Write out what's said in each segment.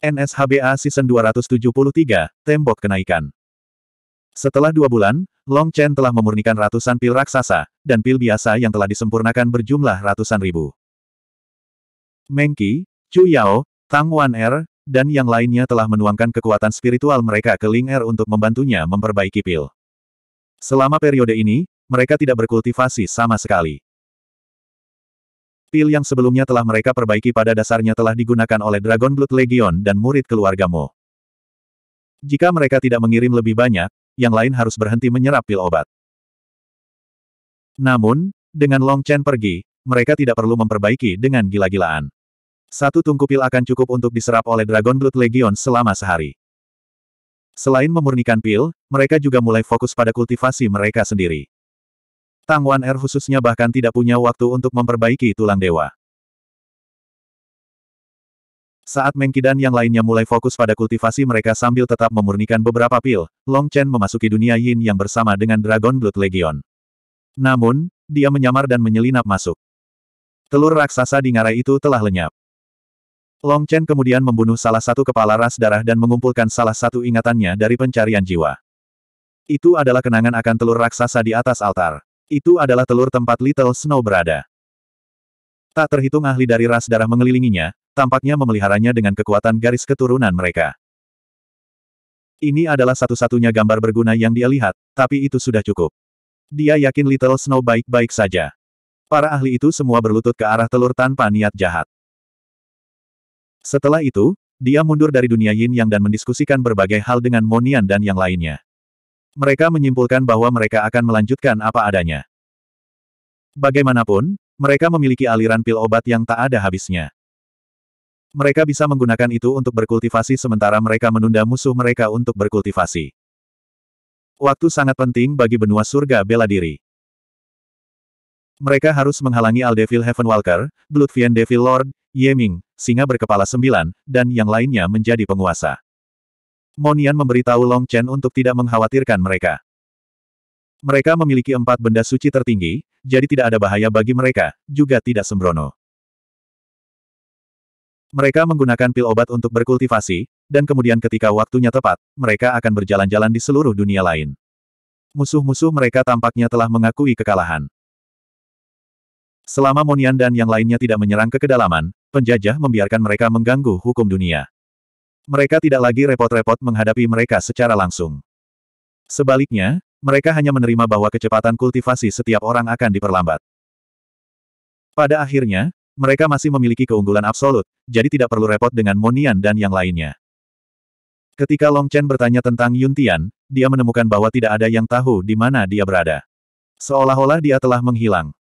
NSHBA Season 273, Tembok Kenaikan. Setelah dua bulan, Long Chen telah memurnikan ratusan pil raksasa, dan pil biasa yang telah disempurnakan berjumlah ratusan ribu. Mengki, Chu Yao, Tang Wan Er, dan yang lainnya telah menuangkan kekuatan spiritual mereka ke Ling Er untuk membantunya memperbaiki pil. Selama periode ini, mereka tidak berkultivasi sama sekali. Pil yang sebelumnya telah mereka perbaiki pada dasarnya telah digunakan oleh Dragon Blood Legion dan murid keluargamu. Jika mereka tidak mengirim lebih banyak, yang lain harus berhenti menyerap pil obat. Namun, dengan Long Chen pergi, mereka tidak perlu memperbaiki dengan gila-gilaan. Satu tungku pil akan cukup untuk diserap oleh Dragon Blood Legion selama sehari. Selain memurnikan pil, mereka juga mulai fokus pada kultivasi mereka sendiri. Tang Wan Er khususnya bahkan tidak punya waktu untuk memperbaiki tulang dewa. Saat Mengkidan yang lainnya mulai fokus pada kultivasi mereka sambil tetap memurnikan beberapa pil, Long Chen memasuki dunia Yin yang bersama dengan Dragon Blood Legion. Namun, dia menyamar dan menyelinap masuk. Telur raksasa di ngarai itu telah lenyap. Long Chen kemudian membunuh salah satu kepala ras darah dan mengumpulkan salah satu ingatannya dari pencarian jiwa. Itu adalah kenangan akan telur raksasa di atas altar. Itu adalah telur tempat Little Snow berada. Tak terhitung ahli dari ras darah mengelilinginya, tampaknya memeliharanya dengan kekuatan garis keturunan mereka. Ini adalah satu-satunya gambar berguna yang dia lihat, tapi itu sudah cukup. Dia yakin Little Snow baik-baik saja. Para ahli itu semua berlutut ke arah telur tanpa niat jahat. Setelah itu, dia mundur dari dunia yin yang dan mendiskusikan berbagai hal dengan Monian dan yang lainnya. Mereka menyimpulkan bahwa mereka akan melanjutkan apa adanya. Bagaimanapun, mereka memiliki aliran pil obat yang tak ada habisnya. Mereka bisa menggunakan itu untuk berkultivasi sementara mereka menunda musuh mereka untuk berkultivasi. Waktu sangat penting bagi benua surga bela diri. Mereka harus menghalangi Aldevil Walker, Bloodfiend Devil Lord, Yeming, singa berkepala sembilan, dan yang lainnya menjadi penguasa. Monian memberitahu Long Chen untuk tidak mengkhawatirkan mereka. Mereka memiliki empat benda suci tertinggi, jadi tidak ada bahaya bagi mereka, juga tidak sembrono. Mereka menggunakan pil obat untuk berkultivasi, dan kemudian ketika waktunya tepat, mereka akan berjalan-jalan di seluruh dunia lain. Musuh-musuh mereka tampaknya telah mengakui kekalahan. Selama Monian dan yang lainnya tidak menyerang ke kedalaman, penjajah membiarkan mereka mengganggu hukum dunia. Mereka tidak lagi repot-repot menghadapi mereka secara langsung. Sebaliknya, mereka hanya menerima bahwa kecepatan kultivasi setiap orang akan diperlambat. Pada akhirnya, mereka masih memiliki keunggulan absolut, jadi tidak perlu repot dengan Monian dan yang lainnya. Ketika Long Chen bertanya tentang Yun Tian, dia menemukan bahwa tidak ada yang tahu di mana dia berada. Seolah-olah dia telah menghilang.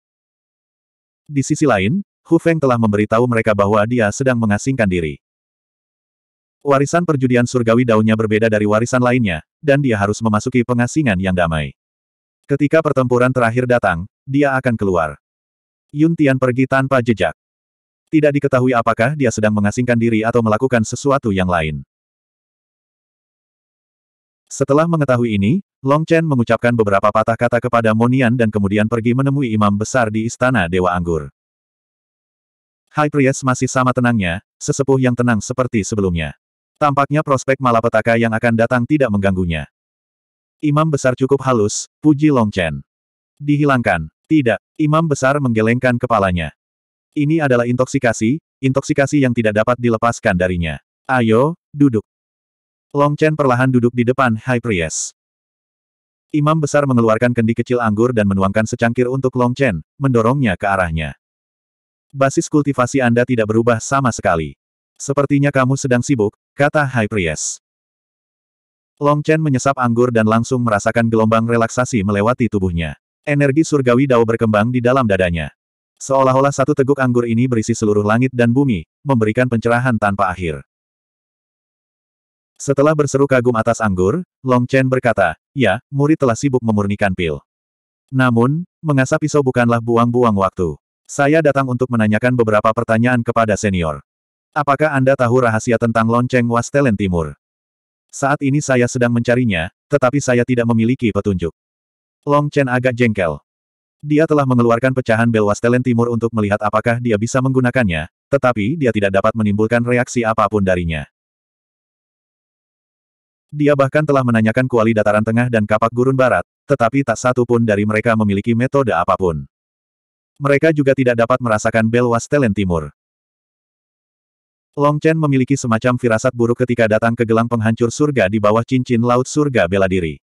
Di sisi lain, Hu Feng telah memberitahu mereka bahwa dia sedang mengasingkan diri. Warisan perjudian surgawi daunnya berbeda dari warisan lainnya, dan dia harus memasuki pengasingan yang damai. Ketika pertempuran terakhir datang, dia akan keluar. Yun Tian pergi tanpa jejak. Tidak diketahui apakah dia sedang mengasingkan diri atau melakukan sesuatu yang lain. Setelah mengetahui ini, Long Chen mengucapkan beberapa patah kata kepada Monian dan kemudian pergi menemui imam besar di istana Dewa Anggur. High Priest masih sama tenangnya, sesepuh yang tenang seperti sebelumnya. Tampaknya prospek malapetaka yang akan datang tidak mengganggunya. Imam besar cukup halus, puji Chen. Dihilangkan. Tidak, imam besar menggelengkan kepalanya. Ini adalah intoksikasi, intoksikasi yang tidak dapat dilepaskan darinya. Ayo, duduk. Long Chen perlahan duduk di depan High Priest. Imam besar mengeluarkan kendi kecil anggur dan menuangkan secangkir untuk Long Chen, mendorongnya ke arahnya. Basis kultivasi Anda tidak berubah sama sekali. Sepertinya kamu sedang sibuk, kata Hai Priest. Long Chen menyesap anggur dan langsung merasakan gelombang relaksasi melewati tubuhnya. Energi surgawi dao berkembang di dalam dadanya. Seolah-olah satu teguk anggur ini berisi seluruh langit dan bumi, memberikan pencerahan tanpa akhir. Setelah berseru kagum atas anggur, Long Chen berkata, ya, murid telah sibuk memurnikan pil. Namun, mengasap pisau bukanlah buang-buang waktu. Saya datang untuk menanyakan beberapa pertanyaan kepada senior. Apakah Anda tahu rahasia tentang lonceng Wastelen Timur? Saat ini saya sedang mencarinya, tetapi saya tidak memiliki petunjuk. Long Chen agak jengkel. Dia telah mengeluarkan pecahan bel Wastelen Timur untuk melihat apakah dia bisa menggunakannya, tetapi dia tidak dapat menimbulkan reaksi apapun darinya. Dia bahkan telah menanyakan kuali dataran tengah dan kapak gurun barat, tetapi tak satu pun dari mereka memiliki metode apapun. Mereka juga tidak dapat merasakan bel Wastelen Timur. Long Chen memiliki semacam firasat buruk ketika datang ke gelang penghancur surga di bawah cincin laut surga bela diri.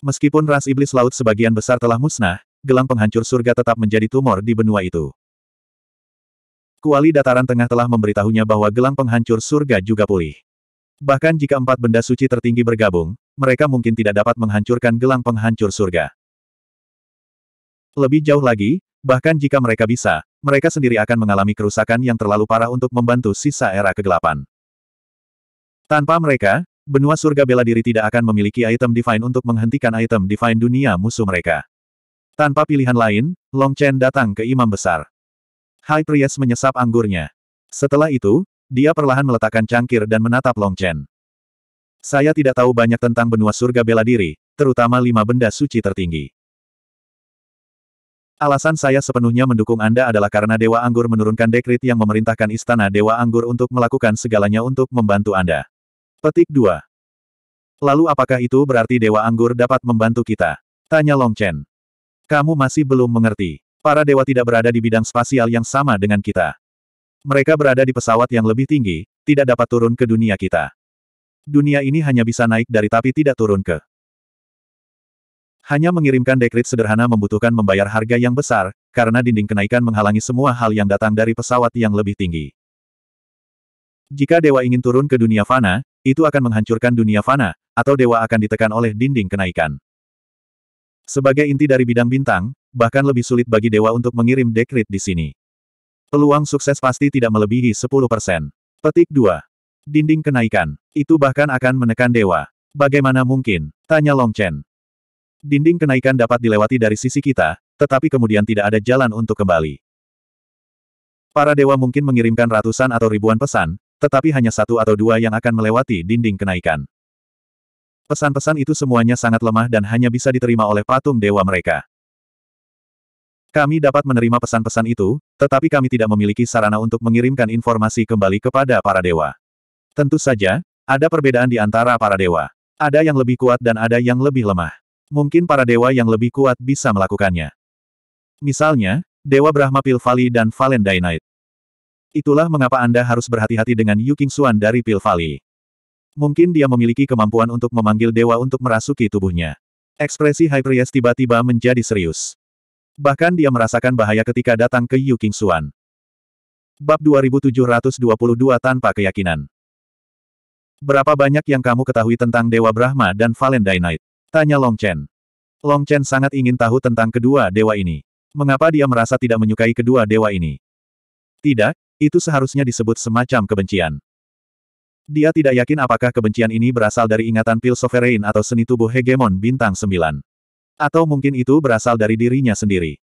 Meskipun ras iblis laut sebagian besar telah musnah, gelang penghancur surga tetap menjadi tumor di benua itu. Kuali dataran tengah telah memberitahunya bahwa gelang penghancur surga juga pulih. Bahkan jika empat benda suci tertinggi bergabung, mereka mungkin tidak dapat menghancurkan gelang penghancur surga. Lebih jauh lagi, Bahkan jika mereka bisa, mereka sendiri akan mengalami kerusakan yang terlalu parah untuk membantu sisa era kegelapan. Tanpa mereka, benua surga bela diri tidak akan memiliki item divine untuk menghentikan item divine dunia musuh mereka. Tanpa pilihan lain, Long Chen datang ke imam besar. High Priest menyesap anggurnya. Setelah itu, dia perlahan meletakkan cangkir dan menatap Long Chen. Saya tidak tahu banyak tentang benua surga bela diri, terutama lima benda suci tertinggi. Alasan saya sepenuhnya mendukung Anda adalah karena Dewa Anggur menurunkan dekrit yang memerintahkan Istana Dewa Anggur untuk melakukan segalanya untuk membantu Anda. Petik 2. Lalu apakah itu berarti Dewa Anggur dapat membantu kita? Tanya Long Chen. Kamu masih belum mengerti. Para dewa tidak berada di bidang spasial yang sama dengan kita. Mereka berada di pesawat yang lebih tinggi, tidak dapat turun ke dunia kita. Dunia ini hanya bisa naik dari tapi tidak turun ke. Hanya mengirimkan dekrit sederhana membutuhkan membayar harga yang besar, karena dinding kenaikan menghalangi semua hal yang datang dari pesawat yang lebih tinggi. Jika dewa ingin turun ke dunia fana, itu akan menghancurkan dunia fana, atau dewa akan ditekan oleh dinding kenaikan. Sebagai inti dari bidang bintang, bahkan lebih sulit bagi dewa untuk mengirim dekrit di sini. Peluang sukses pasti tidak melebihi 10%. Petik 2. Dinding kenaikan. Itu bahkan akan menekan dewa. Bagaimana mungkin? Tanya Long Chen. Dinding kenaikan dapat dilewati dari sisi kita, tetapi kemudian tidak ada jalan untuk kembali. Para dewa mungkin mengirimkan ratusan atau ribuan pesan, tetapi hanya satu atau dua yang akan melewati dinding kenaikan. Pesan-pesan itu semuanya sangat lemah dan hanya bisa diterima oleh patung dewa mereka. Kami dapat menerima pesan-pesan itu, tetapi kami tidak memiliki sarana untuk mengirimkan informasi kembali kepada para dewa. Tentu saja, ada perbedaan di antara para dewa. Ada yang lebih kuat dan ada yang lebih lemah mungkin para dewa yang lebih kuat bisa melakukannya. Misalnya, Dewa Brahma Pilvali dan Valen Dainite. Itulah mengapa Anda harus berhati-hati dengan Yu King Xuan dari Pilvali. Mungkin dia memiliki kemampuan untuk memanggil dewa untuk merasuki tubuhnya. Ekspresi Hyperies tiba-tiba menjadi serius. Bahkan dia merasakan bahaya ketika datang ke Yu King Xuan. Bab 2722 tanpa keyakinan. Berapa banyak yang kamu ketahui tentang Dewa Brahma dan Valen Dainite? Tanya Long Chen. Long Chen sangat ingin tahu tentang kedua dewa ini. Mengapa dia merasa tidak menyukai kedua dewa ini? Tidak, itu seharusnya disebut semacam kebencian. Dia tidak yakin apakah kebencian ini berasal dari ingatan pil sovereign atau seni tubuh hegemon bintang Sembilan, Atau mungkin itu berasal dari dirinya sendiri.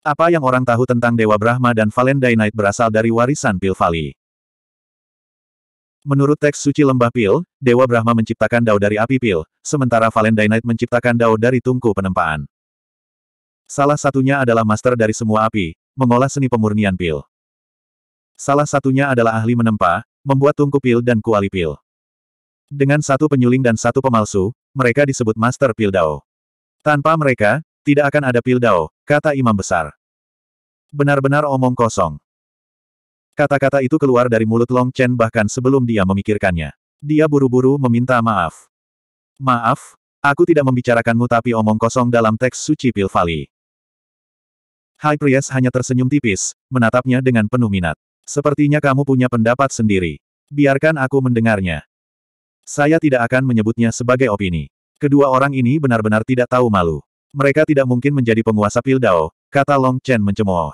Apa yang orang tahu tentang Dewa Brahma dan Valendainite berasal dari warisan pil Valley? Menurut teks suci lembah pil, Dewa Brahma menciptakan dao dari api pil, sementara Valendainite menciptakan dao dari tungku penempaan. Salah satunya adalah master dari semua api, mengolah seni pemurnian pil. Salah satunya adalah ahli menempa, membuat tungku pil dan kuali pil. Dengan satu penyuling dan satu pemalsu, mereka disebut master pil dao. Tanpa mereka, tidak akan ada pil dao, kata imam besar. Benar-benar omong kosong. Kata-kata itu keluar dari mulut Long Chen bahkan sebelum dia memikirkannya. Dia buru-buru meminta maaf. Maaf, aku tidak membicarakanmu tapi omong kosong dalam teks suci Pil High Priest hanya tersenyum tipis, menatapnya dengan penuh minat. Sepertinya kamu punya pendapat sendiri. Biarkan aku mendengarnya. Saya tidak akan menyebutnya sebagai opini. Kedua orang ini benar-benar tidak tahu malu. Mereka tidak mungkin menjadi penguasa Pil Dao, kata Long Chen mencemooh.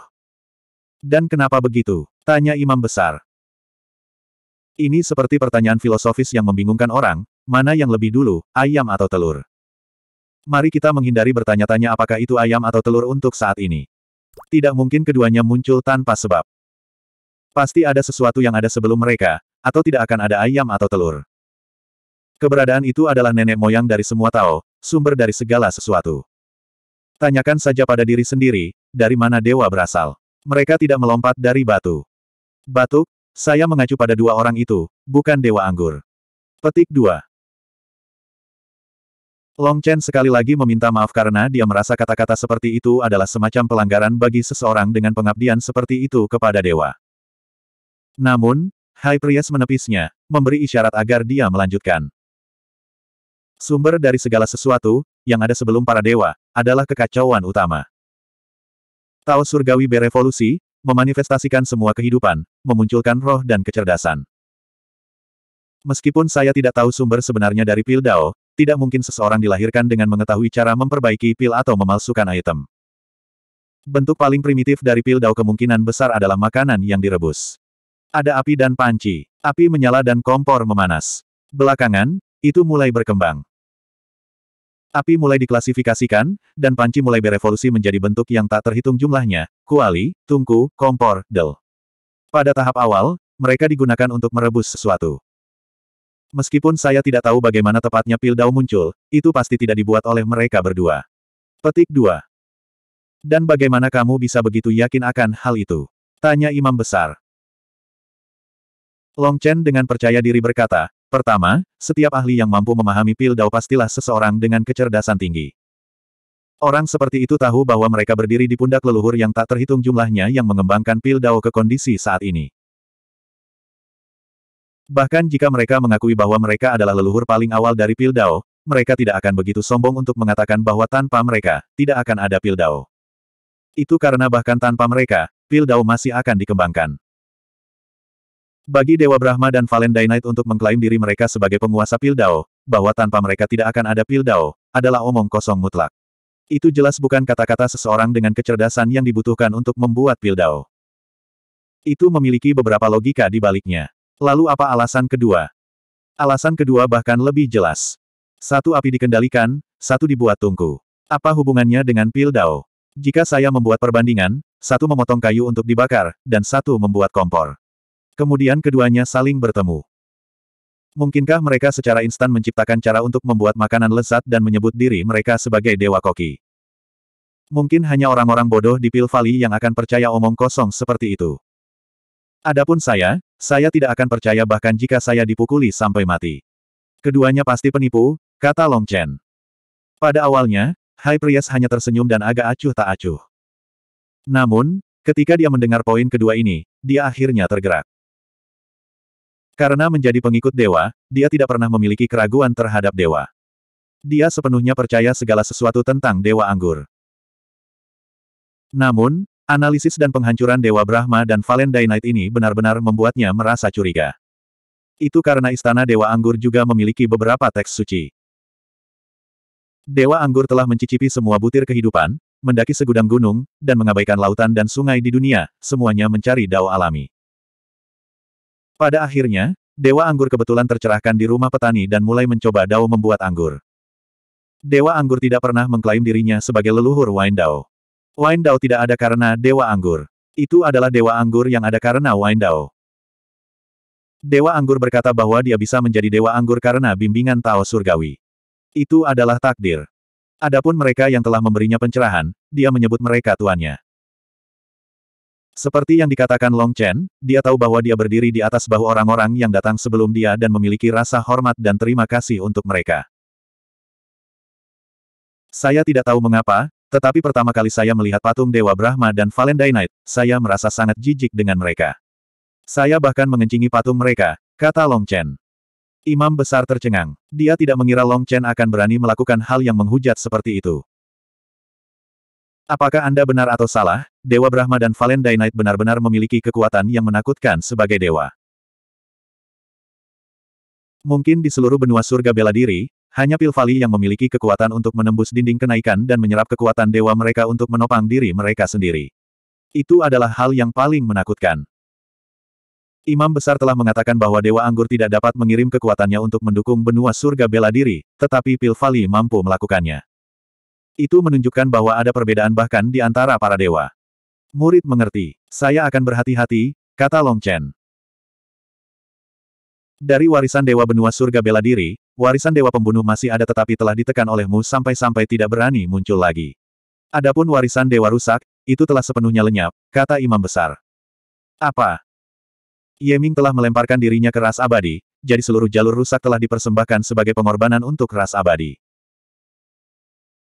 Dan kenapa begitu? Tanya imam besar. Ini seperti pertanyaan filosofis yang membingungkan orang, mana yang lebih dulu, ayam atau telur? Mari kita menghindari bertanya-tanya apakah itu ayam atau telur untuk saat ini. Tidak mungkin keduanya muncul tanpa sebab. Pasti ada sesuatu yang ada sebelum mereka, atau tidak akan ada ayam atau telur. Keberadaan itu adalah nenek moyang dari semua Tao, sumber dari segala sesuatu. Tanyakan saja pada diri sendiri, dari mana dewa berasal. Mereka tidak melompat dari batu. Batuk, saya mengacu pada dua orang itu, bukan Dewa Anggur. Petik 2. Long Chen sekali lagi meminta maaf karena dia merasa kata-kata seperti itu adalah semacam pelanggaran bagi seseorang dengan pengabdian seperti itu kepada dewa. Namun, High Priest menepisnya, memberi isyarat agar dia melanjutkan. Sumber dari segala sesuatu, yang ada sebelum para dewa, adalah kekacauan utama. Tao surgawi berevolusi, memanifestasikan semua kehidupan, memunculkan roh dan kecerdasan. Meskipun saya tidak tahu sumber sebenarnya dari pil Dao, tidak mungkin seseorang dilahirkan dengan mengetahui cara memperbaiki pil atau memalsukan item. Bentuk paling primitif dari pil Dao kemungkinan besar adalah makanan yang direbus. Ada api dan panci. Api menyala dan kompor memanas. Belakangan, itu mulai berkembang. Api mulai diklasifikasikan, dan panci mulai berevolusi menjadi bentuk yang tak terhitung jumlahnya, kuali, tungku, kompor, del. Pada tahap awal, mereka digunakan untuk merebus sesuatu. Meskipun saya tidak tahu bagaimana tepatnya pil dao muncul, itu pasti tidak dibuat oleh mereka berdua. Petik 2. Dan bagaimana kamu bisa begitu yakin akan hal itu? Tanya Imam Besar. Long Chen dengan percaya diri berkata, pertama, setiap ahli yang mampu memahami pil dao pastilah seseorang dengan kecerdasan tinggi. Orang seperti itu tahu bahwa mereka berdiri di pundak leluhur yang tak terhitung jumlahnya yang mengembangkan pil dao ke kondisi saat ini. Bahkan jika mereka mengakui bahwa mereka adalah leluhur paling awal dari pil dao, mereka tidak akan begitu sombong untuk mengatakan bahwa tanpa mereka, tidak akan ada pil dao. Itu karena bahkan tanpa mereka, pil dao masih akan dikembangkan. Bagi Dewa Brahma dan Valentine untuk mengklaim diri mereka sebagai penguasa pil dao, bahwa tanpa mereka tidak akan ada pil dao, adalah omong kosong mutlak. Itu jelas bukan kata-kata seseorang dengan kecerdasan yang dibutuhkan untuk membuat Pildao. Itu memiliki beberapa logika di baliknya. Lalu apa alasan kedua? Alasan kedua bahkan lebih jelas. Satu api dikendalikan, satu dibuat tungku. Apa hubungannya dengan Pildao? Jika saya membuat perbandingan, satu memotong kayu untuk dibakar, dan satu membuat kompor. Kemudian keduanya saling bertemu. Mungkinkah mereka secara instan menciptakan cara untuk membuat makanan lezat dan menyebut diri mereka sebagai dewa koki? Mungkin hanya orang-orang bodoh di Pil Valley yang akan percaya omong kosong seperti itu. Adapun saya, saya tidak akan percaya bahkan jika saya dipukuli sampai mati. Keduanya pasti penipu, kata Long Chen. Pada awalnya, High Priest hanya tersenyum dan agak acuh tak acuh. Namun, ketika dia mendengar poin kedua ini, dia akhirnya tergerak. Karena menjadi pengikut dewa, dia tidak pernah memiliki keraguan terhadap dewa. Dia sepenuhnya percaya segala sesuatu tentang dewa anggur. Namun, analisis dan penghancuran dewa Brahma dan Valendainite ini benar-benar membuatnya merasa curiga. Itu karena istana dewa anggur juga memiliki beberapa teks suci. Dewa anggur telah mencicipi semua butir kehidupan, mendaki segudang gunung, dan mengabaikan lautan dan sungai di dunia, semuanya mencari dao alami. Pada akhirnya, Dewa Anggur kebetulan tercerahkan di rumah petani dan mulai mencoba Dao membuat anggur. Dewa Anggur tidak pernah mengklaim dirinya sebagai leluhur Wine Dao. Wine Dao tidak ada karena Dewa Anggur. Itu adalah Dewa Anggur yang ada karena Wine Dao. Dewa Anggur berkata bahwa dia bisa menjadi Dewa Anggur karena bimbingan Tao Surgawi. Itu adalah takdir. Adapun mereka yang telah memberinya pencerahan, dia menyebut mereka tuannya. Seperti yang dikatakan Long Chen, dia tahu bahwa dia berdiri di atas bahu orang-orang yang datang sebelum dia dan memiliki rasa hormat dan terima kasih untuk mereka. Saya tidak tahu mengapa, tetapi pertama kali saya melihat patung Dewa Brahma dan Valentine Knight, saya merasa sangat jijik dengan mereka. Saya bahkan mengencingi patung mereka, kata Long Chen. Imam besar tercengang. Dia tidak mengira Long Chen akan berani melakukan hal yang menghujat seperti itu. Apakah Anda benar atau salah, Dewa Brahma dan Valen Knight benar-benar memiliki kekuatan yang menakutkan sebagai dewa. Mungkin di seluruh benua surga bela diri, hanya Pilvali yang memiliki kekuatan untuk menembus dinding kenaikan dan menyerap kekuatan dewa mereka untuk menopang diri mereka sendiri. Itu adalah hal yang paling menakutkan. Imam besar telah mengatakan bahwa Dewa Anggur tidak dapat mengirim kekuatannya untuk mendukung benua surga bela diri, tetapi Pilvali mampu melakukannya. Itu menunjukkan bahwa ada perbedaan bahkan di antara para dewa. Murid mengerti. Saya akan berhati-hati, kata Long Chen. Dari warisan Dewa Benua Surga Bela Diri, warisan Dewa Pembunuh masih ada tetapi telah ditekan olehmu sampai-sampai tidak berani muncul lagi. Adapun warisan Dewa Rusak, itu telah sepenuhnya lenyap, kata Imam Besar. Apa? Yeming telah melemparkan dirinya ke ras abadi, jadi seluruh jalur rusak telah dipersembahkan sebagai pengorbanan untuk ras abadi.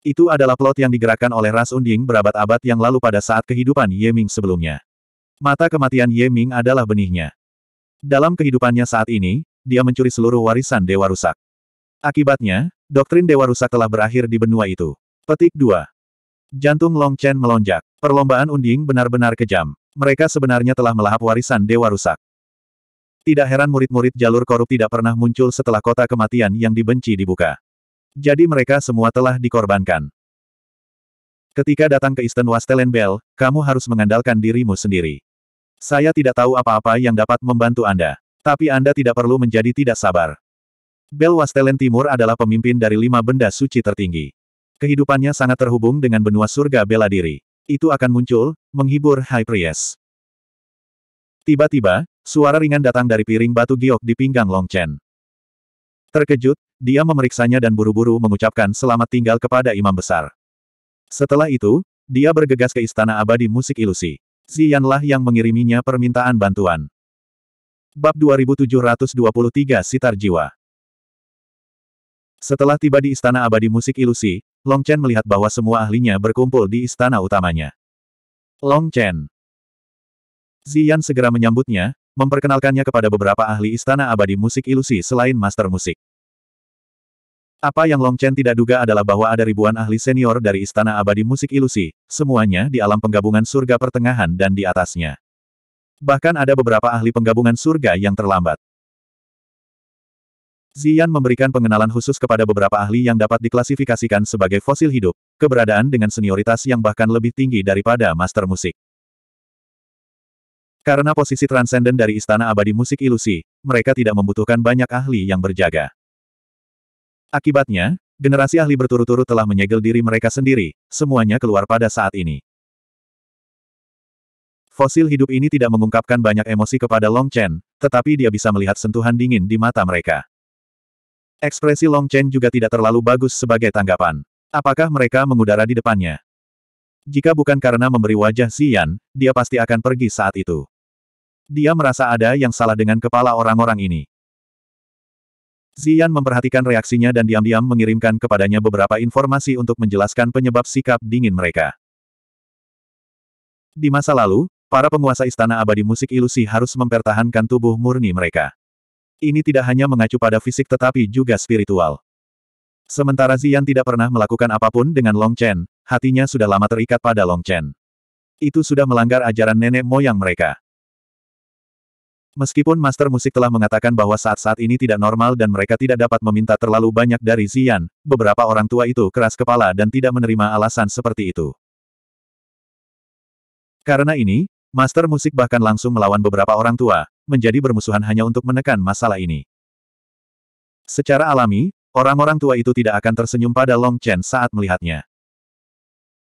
Itu adalah plot yang digerakkan oleh ras unding berabad-abad yang lalu pada saat kehidupan Ye Ming sebelumnya. Mata kematian Ye Ming adalah benihnya. Dalam kehidupannya saat ini, dia mencuri seluruh warisan Dewa Rusak. Akibatnya, doktrin Dewa Rusak telah berakhir di benua itu. Petik 2. Jantung Long Chen melonjak. Perlombaan unding benar-benar kejam. Mereka sebenarnya telah melahap warisan Dewa Rusak. Tidak heran murid-murid jalur korup tidak pernah muncul setelah kota kematian yang dibenci dibuka. Jadi mereka semua telah dikorbankan. Ketika datang ke Eastern Wastelen Bell, kamu harus mengandalkan dirimu sendiri. Saya tidak tahu apa-apa yang dapat membantu Anda. Tapi Anda tidak perlu menjadi tidak sabar. Bell Wastelen Timur adalah pemimpin dari lima benda suci tertinggi. Kehidupannya sangat terhubung dengan benua surga bela diri. Itu akan muncul, menghibur High Priest. Tiba-tiba, suara ringan datang dari piring batu giok di pinggang Long Chen. Terkejut, dia memeriksanya dan buru-buru mengucapkan selamat tinggal kepada imam besar. Setelah itu, dia bergegas ke Istana Abadi Musik Ilusi. Zianlah yang mengiriminya permintaan bantuan. Bab 2723 Sitar Jiwa Setelah tiba di Istana Abadi Musik Ilusi, Long Chen melihat bahwa semua ahlinya berkumpul di istana utamanya. Long Chen Zian segera menyambutnya, memperkenalkannya kepada beberapa ahli istana abadi musik ilusi selain master musik. Apa yang Long Chen tidak duga adalah bahwa ada ribuan ahli senior dari Istana Abadi Musik Ilusi, semuanya di alam penggabungan surga pertengahan dan di atasnya. Bahkan ada beberapa ahli penggabungan surga yang terlambat. Zian memberikan pengenalan khusus kepada beberapa ahli yang dapat diklasifikasikan sebagai fosil hidup, keberadaan dengan senioritas yang bahkan lebih tinggi daripada master musik. Karena posisi transenden dari Istana Abadi Musik Ilusi, mereka tidak membutuhkan banyak ahli yang berjaga. Akibatnya, generasi ahli berturut-turut telah menyegel diri mereka sendiri, semuanya keluar pada saat ini. Fosil hidup ini tidak mengungkapkan banyak emosi kepada Long Chen, tetapi dia bisa melihat sentuhan dingin di mata mereka. Ekspresi Long Chen juga tidak terlalu bagus sebagai tanggapan. Apakah mereka mengudara di depannya? Jika bukan karena memberi wajah Xian, dia pasti akan pergi saat itu. Dia merasa ada yang salah dengan kepala orang-orang ini. Zian memperhatikan reaksinya dan diam-diam mengirimkan kepadanya beberapa informasi untuk menjelaskan penyebab sikap dingin mereka. Di masa lalu, para penguasa Istana Abadi Musik Ilusi harus mempertahankan tubuh murni mereka. Ini tidak hanya mengacu pada fisik tetapi juga spiritual. Sementara Zian tidak pernah melakukan apapun dengan Long Chen, hatinya sudah lama terikat pada Long Chen. Itu sudah melanggar ajaran nenek moyang mereka. Meskipun Master Musik telah mengatakan bahwa saat-saat ini tidak normal dan mereka tidak dapat meminta terlalu banyak dari Zian, beberapa orang tua itu keras kepala dan tidak menerima alasan seperti itu. Karena ini, Master Musik bahkan langsung melawan beberapa orang tua, menjadi bermusuhan hanya untuk menekan masalah ini. Secara alami, orang-orang tua itu tidak akan tersenyum pada Long Chen saat melihatnya.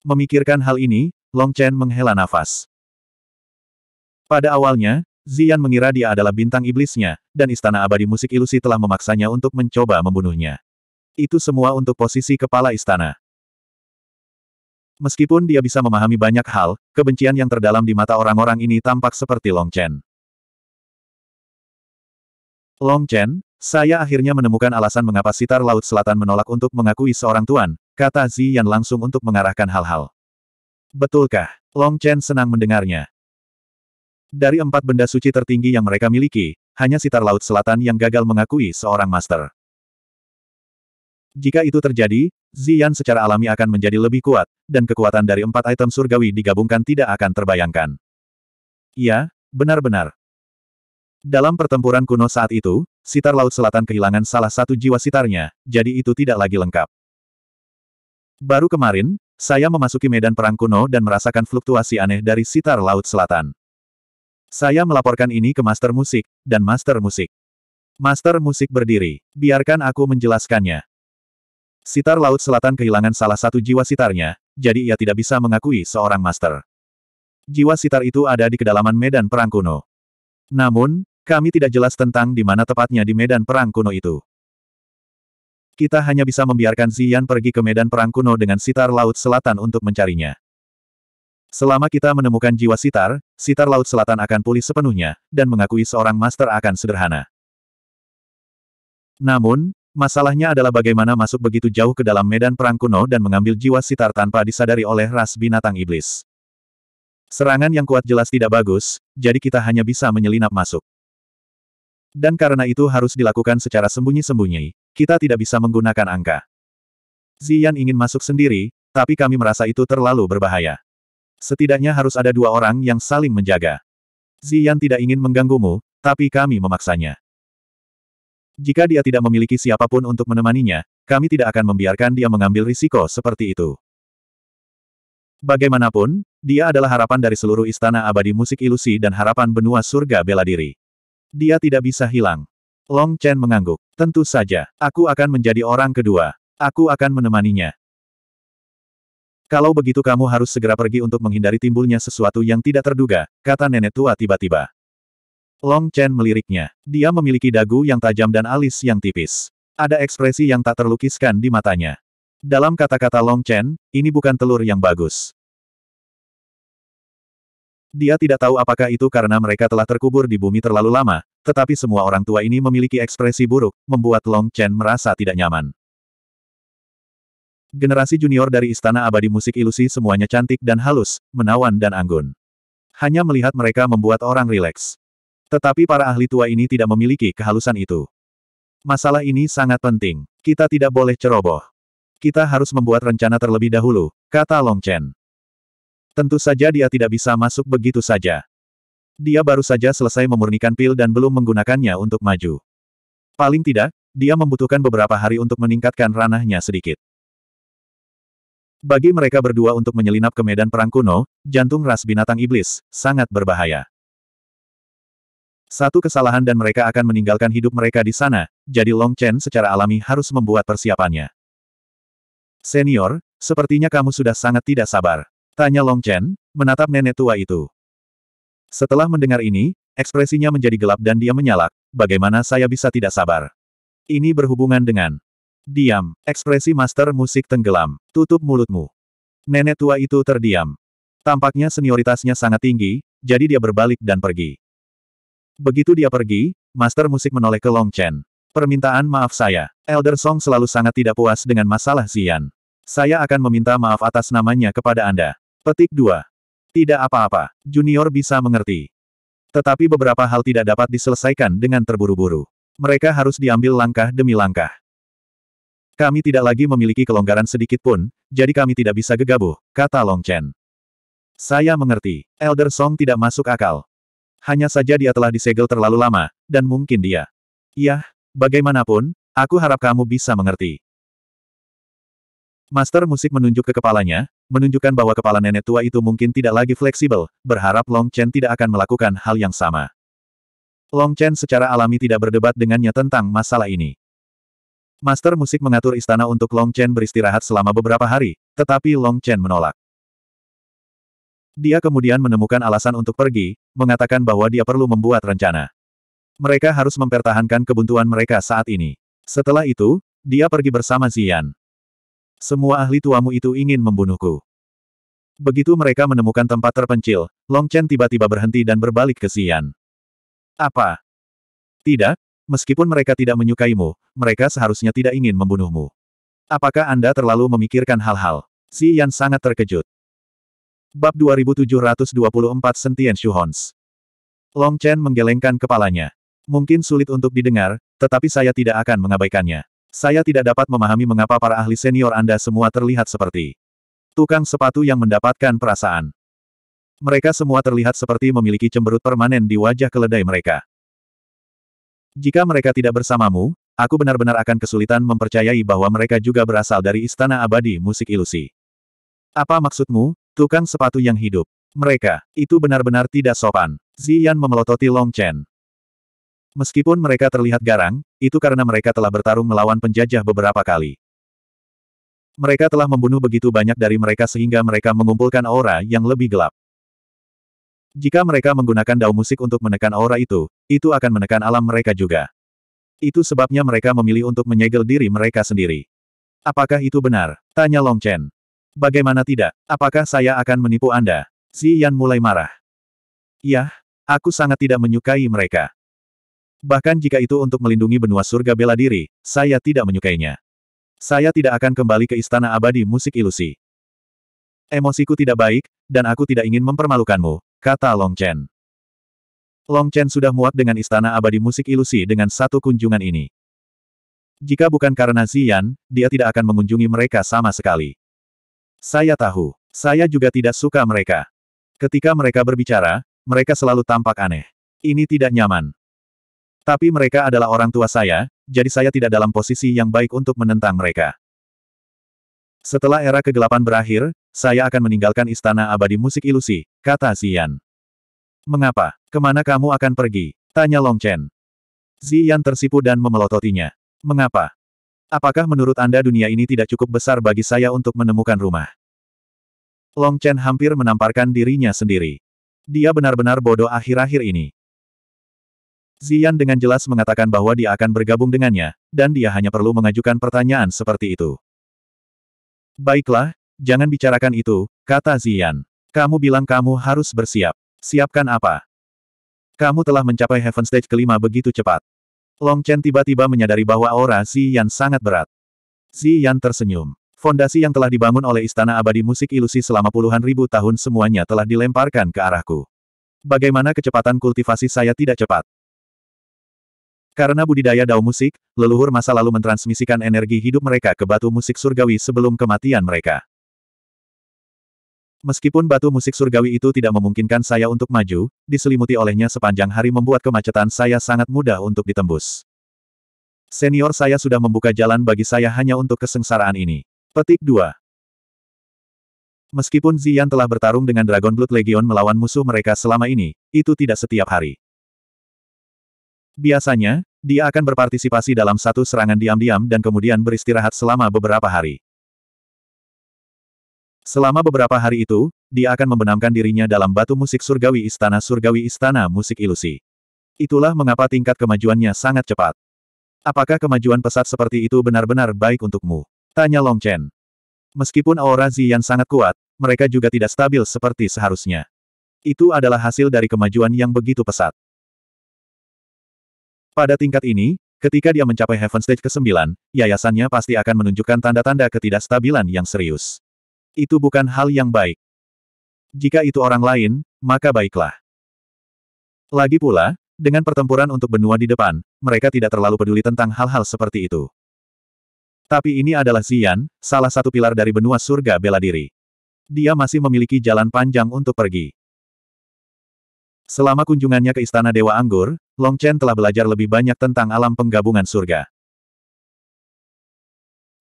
Memikirkan hal ini, Long Chen menghela nafas. Pada awalnya, Zian mengira dia adalah bintang iblisnya, dan Istana Abadi Musik Ilusi telah memaksanya untuk mencoba membunuhnya. Itu semua untuk posisi kepala istana. Meskipun dia bisa memahami banyak hal, kebencian yang terdalam di mata orang-orang ini tampak seperti Long Chen. Long Chen, saya akhirnya menemukan alasan mengapa Sitar Laut Selatan menolak untuk mengakui seorang tuan, kata Zian langsung untuk mengarahkan hal-hal. Betulkah? Long Chen senang mendengarnya. Dari empat benda suci tertinggi yang mereka miliki, hanya sitar laut selatan yang gagal mengakui seorang master. Jika itu terjadi, Zian secara alami akan menjadi lebih kuat, dan kekuatan dari empat item surgawi digabungkan tidak akan terbayangkan. Iya, benar-benar. Dalam pertempuran kuno saat itu, sitar laut selatan kehilangan salah satu jiwa sitarnya, jadi itu tidak lagi lengkap. Baru kemarin, saya memasuki medan perang kuno dan merasakan fluktuasi aneh dari sitar laut selatan. Saya melaporkan ini ke Master Musik, dan Master Musik. Master Musik berdiri. Biarkan aku menjelaskannya. Sitar Laut Selatan kehilangan salah satu jiwa sitarnya, jadi ia tidak bisa mengakui seorang Master. Jiwa sitar itu ada di kedalaman medan perang kuno. Namun, kami tidak jelas tentang di mana tepatnya di medan perang kuno itu. Kita hanya bisa membiarkan Zian pergi ke medan perang kuno dengan sitar Laut Selatan untuk mencarinya. Selama kita menemukan jiwa sitar, sitar Laut Selatan akan pulih sepenuhnya, dan mengakui seorang master akan sederhana. Namun, masalahnya adalah bagaimana masuk begitu jauh ke dalam medan perang kuno dan mengambil jiwa sitar tanpa disadari oleh ras binatang iblis. Serangan yang kuat jelas tidak bagus, jadi kita hanya bisa menyelinap masuk. Dan karena itu harus dilakukan secara sembunyi-sembunyi, kita tidak bisa menggunakan angka. Zian ingin masuk sendiri, tapi kami merasa itu terlalu berbahaya. Setidaknya harus ada dua orang yang saling menjaga. Zian tidak ingin mengganggumu, tapi kami memaksanya. Jika dia tidak memiliki siapapun untuk menemaninya, kami tidak akan membiarkan dia mengambil risiko seperti itu. Bagaimanapun, dia adalah harapan dari seluruh istana abadi musik ilusi dan harapan benua surga bela diri. Dia tidak bisa hilang. Long Chen mengangguk. Tentu saja, aku akan menjadi orang kedua. Aku akan menemaninya. Kalau begitu kamu harus segera pergi untuk menghindari timbulnya sesuatu yang tidak terduga, kata nenek tua tiba-tiba. Long Chen meliriknya. Dia memiliki dagu yang tajam dan alis yang tipis. Ada ekspresi yang tak terlukiskan di matanya. Dalam kata-kata Long Chen, ini bukan telur yang bagus. Dia tidak tahu apakah itu karena mereka telah terkubur di bumi terlalu lama, tetapi semua orang tua ini memiliki ekspresi buruk, membuat Long Chen merasa tidak nyaman. Generasi junior dari Istana Abadi Musik Ilusi semuanya cantik dan halus, menawan dan anggun. Hanya melihat mereka membuat orang rileks. Tetapi para ahli tua ini tidak memiliki kehalusan itu. Masalah ini sangat penting. Kita tidak boleh ceroboh. Kita harus membuat rencana terlebih dahulu, kata Long Chen. Tentu saja dia tidak bisa masuk begitu saja. Dia baru saja selesai memurnikan pil dan belum menggunakannya untuk maju. Paling tidak, dia membutuhkan beberapa hari untuk meningkatkan ranahnya sedikit. Bagi mereka berdua untuk menyelinap ke medan perang kuno, jantung ras binatang iblis, sangat berbahaya. Satu kesalahan dan mereka akan meninggalkan hidup mereka di sana, jadi Long Chen secara alami harus membuat persiapannya. Senior, sepertinya kamu sudah sangat tidak sabar. Tanya Long Chen, menatap nenek tua itu. Setelah mendengar ini, ekspresinya menjadi gelap dan dia menyalak, bagaimana saya bisa tidak sabar? Ini berhubungan dengan Diam. Ekspresi master musik tenggelam. Tutup mulutmu. Nenek tua itu terdiam. Tampaknya senioritasnya sangat tinggi, jadi dia berbalik dan pergi. Begitu dia pergi, master musik menoleh ke Long Chen. Permintaan maaf saya. Elder Song selalu sangat tidak puas dengan masalah Xian. Saya akan meminta maaf atas namanya kepada Anda. Petik 2. Tidak apa-apa, junior bisa mengerti. Tetapi beberapa hal tidak dapat diselesaikan dengan terburu-buru. Mereka harus diambil langkah demi langkah. Kami tidak lagi memiliki kelonggaran sedikit pun, jadi kami tidak bisa gegabah, kata Long Chen. Saya mengerti, Elder Song tidak masuk akal. Hanya saja dia telah disegel terlalu lama, dan mungkin dia. Yah, bagaimanapun, aku harap kamu bisa mengerti. Master musik menunjuk ke kepalanya, menunjukkan bahwa kepala nenek tua itu mungkin tidak lagi fleksibel, berharap Long Chen tidak akan melakukan hal yang sama. Long Chen secara alami tidak berdebat dengannya tentang masalah ini. Master musik mengatur istana untuk Long Chen beristirahat selama beberapa hari, tetapi Long Chen menolak. Dia kemudian menemukan alasan untuk pergi, mengatakan bahwa dia perlu membuat rencana. Mereka harus mempertahankan kebuntuan mereka saat ini. Setelah itu, dia pergi bersama Zian. Semua ahli tuamu itu ingin membunuhku. Begitu mereka menemukan tempat terpencil, Long Chen tiba-tiba berhenti dan berbalik ke Xian. Apa? Tidak, Meskipun mereka tidak menyukaimu, mereka seharusnya tidak ingin membunuhmu. Apakah Anda terlalu memikirkan hal-hal? Si Yan sangat terkejut. Bab 2724 Sentian Shuhons Long Chen menggelengkan kepalanya. Mungkin sulit untuk didengar, tetapi saya tidak akan mengabaikannya. Saya tidak dapat memahami mengapa para ahli senior Anda semua terlihat seperti tukang sepatu yang mendapatkan perasaan. Mereka semua terlihat seperti memiliki cemberut permanen di wajah keledai mereka. Jika mereka tidak bersamamu, aku benar-benar akan kesulitan mempercayai bahwa mereka juga berasal dari Istana Abadi Musik Ilusi. Apa maksudmu, tukang sepatu yang hidup? Mereka, itu benar-benar tidak sopan. Ziyan memelototi Long Chen. Meskipun mereka terlihat garang, itu karena mereka telah bertarung melawan penjajah beberapa kali. Mereka telah membunuh begitu banyak dari mereka sehingga mereka mengumpulkan aura yang lebih gelap. Jika mereka menggunakan dao musik untuk menekan aura itu, itu akan menekan alam mereka juga. Itu sebabnya mereka memilih untuk menyegel diri mereka sendiri. Apakah itu benar? Tanya Long Chen. Bagaimana tidak? Apakah saya akan menipu Anda? Xi Yan mulai marah. Yah, aku sangat tidak menyukai mereka. Bahkan jika itu untuk melindungi benua surga bela diri, saya tidak menyukainya. Saya tidak akan kembali ke istana abadi musik ilusi. Emosiku tidak baik, dan aku tidak ingin mempermalukanmu, kata Long Chen. Long Chen sudah muak dengan istana abadi musik ilusi dengan satu kunjungan ini. Jika bukan karena Ziyan, dia tidak akan mengunjungi mereka sama sekali. Saya tahu. Saya juga tidak suka mereka. Ketika mereka berbicara, mereka selalu tampak aneh. Ini tidak nyaman. Tapi mereka adalah orang tua saya, jadi saya tidak dalam posisi yang baik untuk menentang mereka. Setelah era kegelapan berakhir, saya akan meninggalkan istana abadi musik ilusi, kata Ziyan. Mengapa? Kemana kamu akan pergi? Tanya Long Chen. Ziyan tersipu dan memelototinya. Mengapa? Apakah menurut Anda dunia ini tidak cukup besar bagi saya untuk menemukan rumah? Long Chen hampir menamparkan dirinya sendiri. Dia benar-benar bodoh akhir-akhir ini. Ziyan dengan jelas mengatakan bahwa dia akan bergabung dengannya, dan dia hanya perlu mengajukan pertanyaan seperti itu. Baiklah, jangan bicarakan itu, kata Ziyan. Kamu bilang kamu harus bersiap. Siapkan apa? Kamu telah mencapai Heaven Stage kelima begitu cepat. Long Chen tiba-tiba menyadari bahwa aura Ziyan sangat berat. Ziyan tersenyum. Fondasi yang telah dibangun oleh Istana Abadi Musik Ilusi selama puluhan ribu tahun semuanya telah dilemparkan ke arahku. Bagaimana kecepatan kultivasi saya tidak cepat? Karena budidaya dao musik, leluhur masa lalu mentransmisikan energi hidup mereka ke batu musik surgawi sebelum kematian mereka. Meskipun batu musik surgawi itu tidak memungkinkan saya untuk maju, diselimuti olehnya sepanjang hari membuat kemacetan saya sangat mudah untuk ditembus. Senior saya sudah membuka jalan bagi saya hanya untuk kesengsaraan ini. Petik 2. Meskipun Zian telah bertarung dengan Dragon Blood Legion melawan musuh mereka selama ini, itu tidak setiap hari. Biasanya, dia akan berpartisipasi dalam satu serangan diam-diam dan kemudian beristirahat selama beberapa hari. Selama beberapa hari itu, dia akan membenamkan dirinya dalam batu musik surgawi istana surgawi istana musik ilusi. Itulah mengapa tingkat kemajuannya sangat cepat. Apakah kemajuan pesat seperti itu benar-benar baik untukmu? Tanya Long Chen. Meskipun aura Ziyan sangat kuat, mereka juga tidak stabil seperti seharusnya. Itu adalah hasil dari kemajuan yang begitu pesat. Pada tingkat ini, Ketika dia mencapai Heaven Stage ke-9, yayasannya pasti akan menunjukkan tanda-tanda ketidakstabilan yang serius. Itu bukan hal yang baik. Jika itu orang lain, maka baiklah. Lagi pula, dengan pertempuran untuk benua di depan, mereka tidak terlalu peduli tentang hal-hal seperti itu. Tapi ini adalah Xian, salah satu pilar dari benua surga bela diri. Dia masih memiliki jalan panjang untuk pergi. Selama kunjungannya ke Istana Dewa Anggur, Long Chen telah belajar lebih banyak tentang alam penggabungan surga.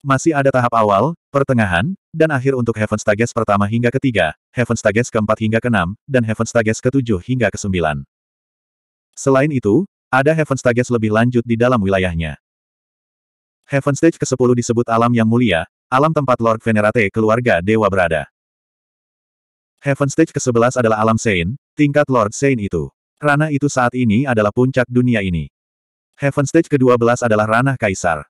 Masih ada tahap awal, pertengahan, dan akhir untuk Heaven Stages pertama hingga ketiga, Heaven Stages keempat hingga keenam, dan Heaven Stages ketujuh hingga kesembilan. Selain itu, ada Heaven Stages lebih lanjut di dalam wilayahnya. Heaven Stage ke-10 disebut alam yang mulia, alam tempat Lord Venerate keluarga dewa berada. Heaven Stage ke-11 adalah alam Sein, tingkat Lord Sein itu. Ranah itu saat ini adalah puncak dunia ini. Heaven Stage ke-12 adalah ranah Kaisar.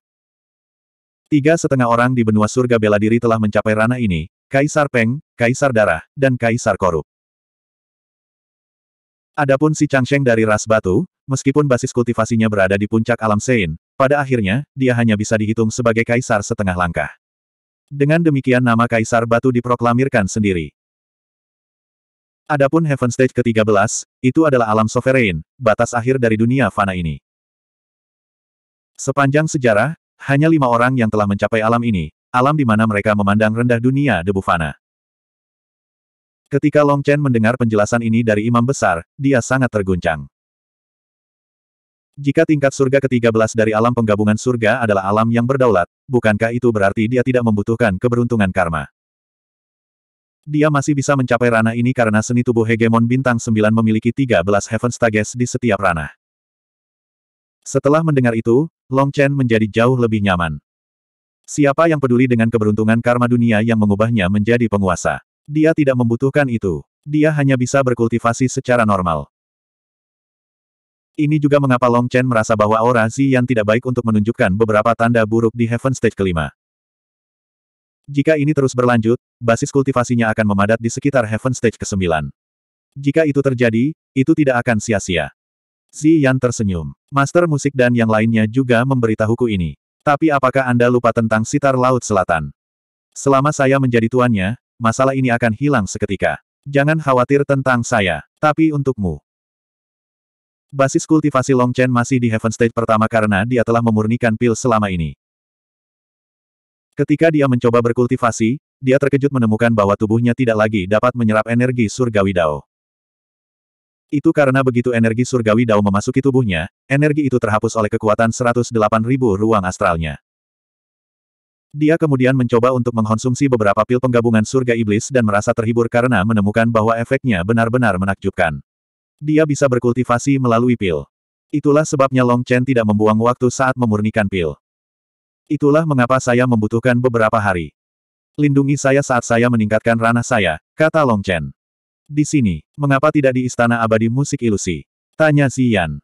Tiga setengah orang di benua surga bela diri telah mencapai ranah ini, Kaisar Peng, Kaisar Darah, dan Kaisar Korup. Adapun si Changsheng dari ras batu, meskipun basis kultivasinya berada di puncak alam Sein, pada akhirnya, dia hanya bisa dihitung sebagai Kaisar setengah langkah. Dengan demikian nama Kaisar Batu diproklamirkan sendiri. Adapun Heaven Stage ke-13, itu adalah alam sovereign, batas akhir dari dunia fana ini. Sepanjang sejarah, hanya lima orang yang telah mencapai alam ini, alam di mana mereka memandang rendah dunia debu fana. Ketika Long Chen mendengar penjelasan ini dari imam besar, dia sangat terguncang. Jika tingkat surga ke-13 dari alam penggabungan surga adalah alam yang berdaulat, bukankah itu berarti dia tidak membutuhkan keberuntungan karma? Dia masih bisa mencapai ranah ini karena seni tubuh hegemon bintang 9 memiliki 13 heaven stages di setiap ranah. Setelah mendengar itu, Long Chen menjadi jauh lebih nyaman. Siapa yang peduli dengan keberuntungan karma dunia yang mengubahnya menjadi penguasa? Dia tidak membutuhkan itu. Dia hanya bisa berkultivasi secara normal. Ini juga mengapa Long Chen merasa bahwa orasi yang tidak baik untuk menunjukkan beberapa tanda buruk di Heaven Stage kelima. Jika ini terus berlanjut, basis kultivasinya akan memadat di sekitar Heaven Stage ke-9. Jika itu terjadi, itu tidak akan sia-sia. Si Yan tersenyum. Master musik dan yang lainnya juga memberitahuku ini. Tapi apakah Anda lupa tentang sitar Laut Selatan? Selama saya menjadi tuannya, masalah ini akan hilang seketika. Jangan khawatir tentang saya, tapi untukmu. Basis kultivasi Long Chen masih di Heaven State pertama karena dia telah memurnikan pil selama ini. Ketika dia mencoba berkultivasi, dia terkejut menemukan bahwa tubuhnya tidak lagi dapat menyerap energi surgawi Dao. Itu karena begitu energi surgawi Dao memasuki tubuhnya, energi itu terhapus oleh kekuatan 108.000 ruang astralnya. Dia kemudian mencoba untuk mengkonsumsi beberapa pil penggabungan surga iblis dan merasa terhibur karena menemukan bahwa efeknya benar-benar menakjubkan. Dia bisa berkultivasi melalui pil. Itulah sebabnya Long Chen tidak membuang waktu saat memurnikan pil. Itulah mengapa saya membutuhkan beberapa hari. Lindungi saya saat saya meningkatkan ranah saya, kata Long Chen. Di sini, mengapa tidak di Istana Abadi Musik Ilusi? Tanya Xian.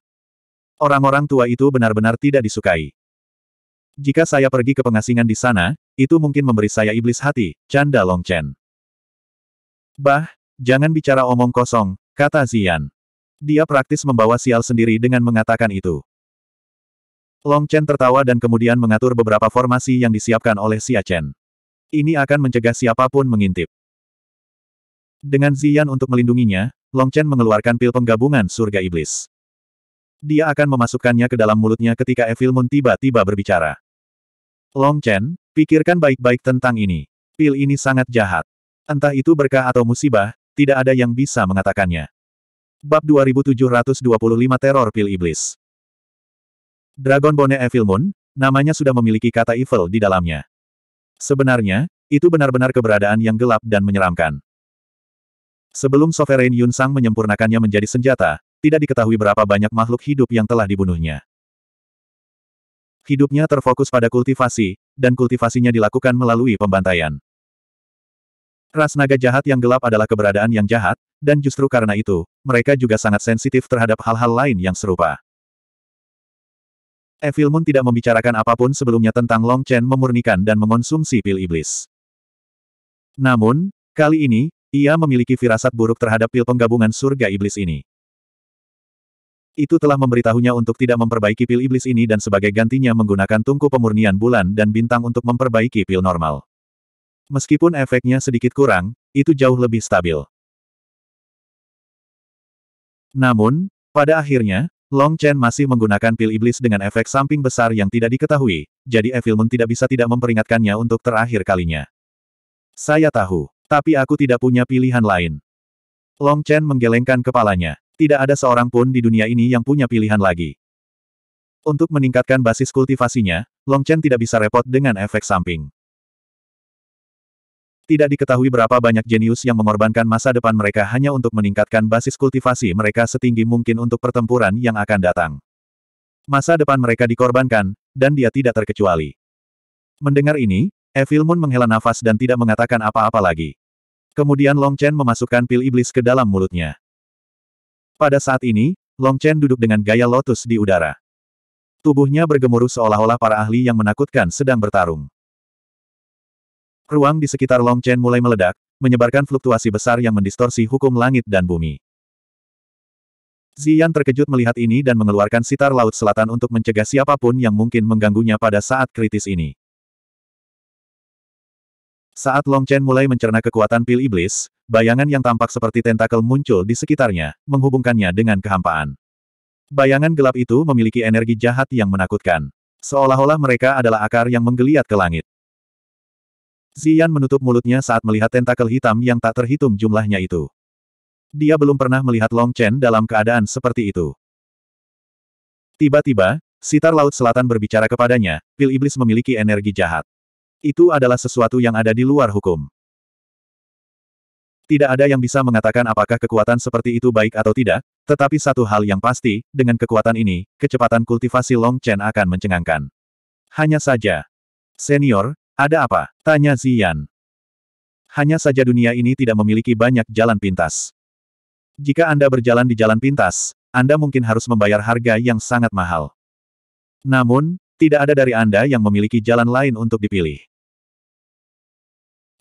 Orang-orang tua itu benar-benar tidak disukai. Jika saya pergi ke pengasingan di sana, itu mungkin memberi saya iblis hati, canda Long Chen. Bah, jangan bicara omong kosong, kata Zian. Dia praktis membawa sial sendiri dengan mengatakan itu. Long Chen tertawa dan kemudian mengatur beberapa formasi yang disiapkan oleh Xia Chen. Ini akan mencegah siapapun mengintip. Dengan Zian untuk melindunginya, Long Chen mengeluarkan pil penggabungan surga iblis. Dia akan memasukkannya ke dalam mulutnya ketika Evil Moon tiba-tiba berbicara. Long Chen, pikirkan baik-baik tentang ini. Pil ini sangat jahat. Entah itu berkah atau musibah, tidak ada yang bisa mengatakannya. Bab 2725 Teror Pil Iblis Dragon Bone Evil Moon, namanya sudah memiliki kata evil di dalamnya. Sebenarnya, itu benar-benar keberadaan yang gelap dan menyeramkan. Sebelum Sovereign Yun Sang menyempurnakannya menjadi senjata, tidak diketahui berapa banyak makhluk hidup yang telah dibunuhnya. Hidupnya terfokus pada kultivasi, dan kultivasinya dilakukan melalui pembantaian. Ras naga jahat yang gelap adalah keberadaan yang jahat, dan justru karena itu, mereka juga sangat sensitif terhadap hal-hal lain yang serupa. Evil Moon tidak membicarakan apapun sebelumnya tentang Long Chen memurnikan dan mengonsumsi pil iblis. Namun, kali ini, ia memiliki firasat buruk terhadap pil penggabungan surga iblis ini. Itu telah memberitahunya untuk tidak memperbaiki pil iblis ini dan sebagai gantinya menggunakan tungku pemurnian bulan dan bintang untuk memperbaiki pil normal. Meskipun efeknya sedikit kurang, itu jauh lebih stabil. Namun, pada akhirnya, Long Chen masih menggunakan pil iblis dengan efek samping besar yang tidak diketahui, jadi Evil Moon tidak bisa tidak memperingatkannya untuk terakhir kalinya. Saya tahu. Tapi aku tidak punya pilihan lain. Long Chen menggelengkan kepalanya. Tidak ada seorang pun di dunia ini yang punya pilihan lagi. Untuk meningkatkan basis kultivasinya, Long Chen tidak bisa repot dengan efek samping. Tidak diketahui berapa banyak jenius yang mengorbankan masa depan mereka hanya untuk meningkatkan basis kultivasi mereka setinggi mungkin untuk pertempuran yang akan datang. Masa depan mereka dikorbankan, dan dia tidak terkecuali. Mendengar ini, Evil Moon menghela nafas dan tidak mengatakan apa-apa lagi. Kemudian Long Chen memasukkan pil iblis ke dalam mulutnya. Pada saat ini, Long Chen duduk dengan gaya lotus di udara. Tubuhnya bergemuruh seolah-olah para ahli yang menakutkan sedang bertarung. Ruang di sekitar Long Chen mulai meledak, menyebarkan fluktuasi besar yang mendistorsi hukum langit dan bumi. Zian terkejut melihat ini dan mengeluarkan sitar laut selatan untuk mencegah siapapun yang mungkin mengganggunya pada saat kritis ini. Saat Long Chen mulai mencerna kekuatan pil iblis, bayangan yang tampak seperti tentakel muncul di sekitarnya, menghubungkannya dengan kehampaan. Bayangan gelap itu memiliki energi jahat yang menakutkan. Seolah-olah mereka adalah akar yang menggeliat ke langit. Zian menutup mulutnya saat melihat tentakel hitam yang tak terhitung jumlahnya itu. Dia belum pernah melihat Long Chen dalam keadaan seperti itu. Tiba-tiba, Sitar Laut Selatan berbicara kepadanya, pil iblis memiliki energi jahat. Itu adalah sesuatu yang ada di luar hukum. Tidak ada yang bisa mengatakan apakah kekuatan seperti itu baik atau tidak, tetapi satu hal yang pasti, dengan kekuatan ini, kecepatan kultivasi Long Chen akan mencengangkan. Hanya saja. Senior, ada apa? Tanya Zian. Hanya saja dunia ini tidak memiliki banyak jalan pintas. Jika Anda berjalan di jalan pintas, Anda mungkin harus membayar harga yang sangat mahal. Namun, tidak ada dari Anda yang memiliki jalan lain untuk dipilih.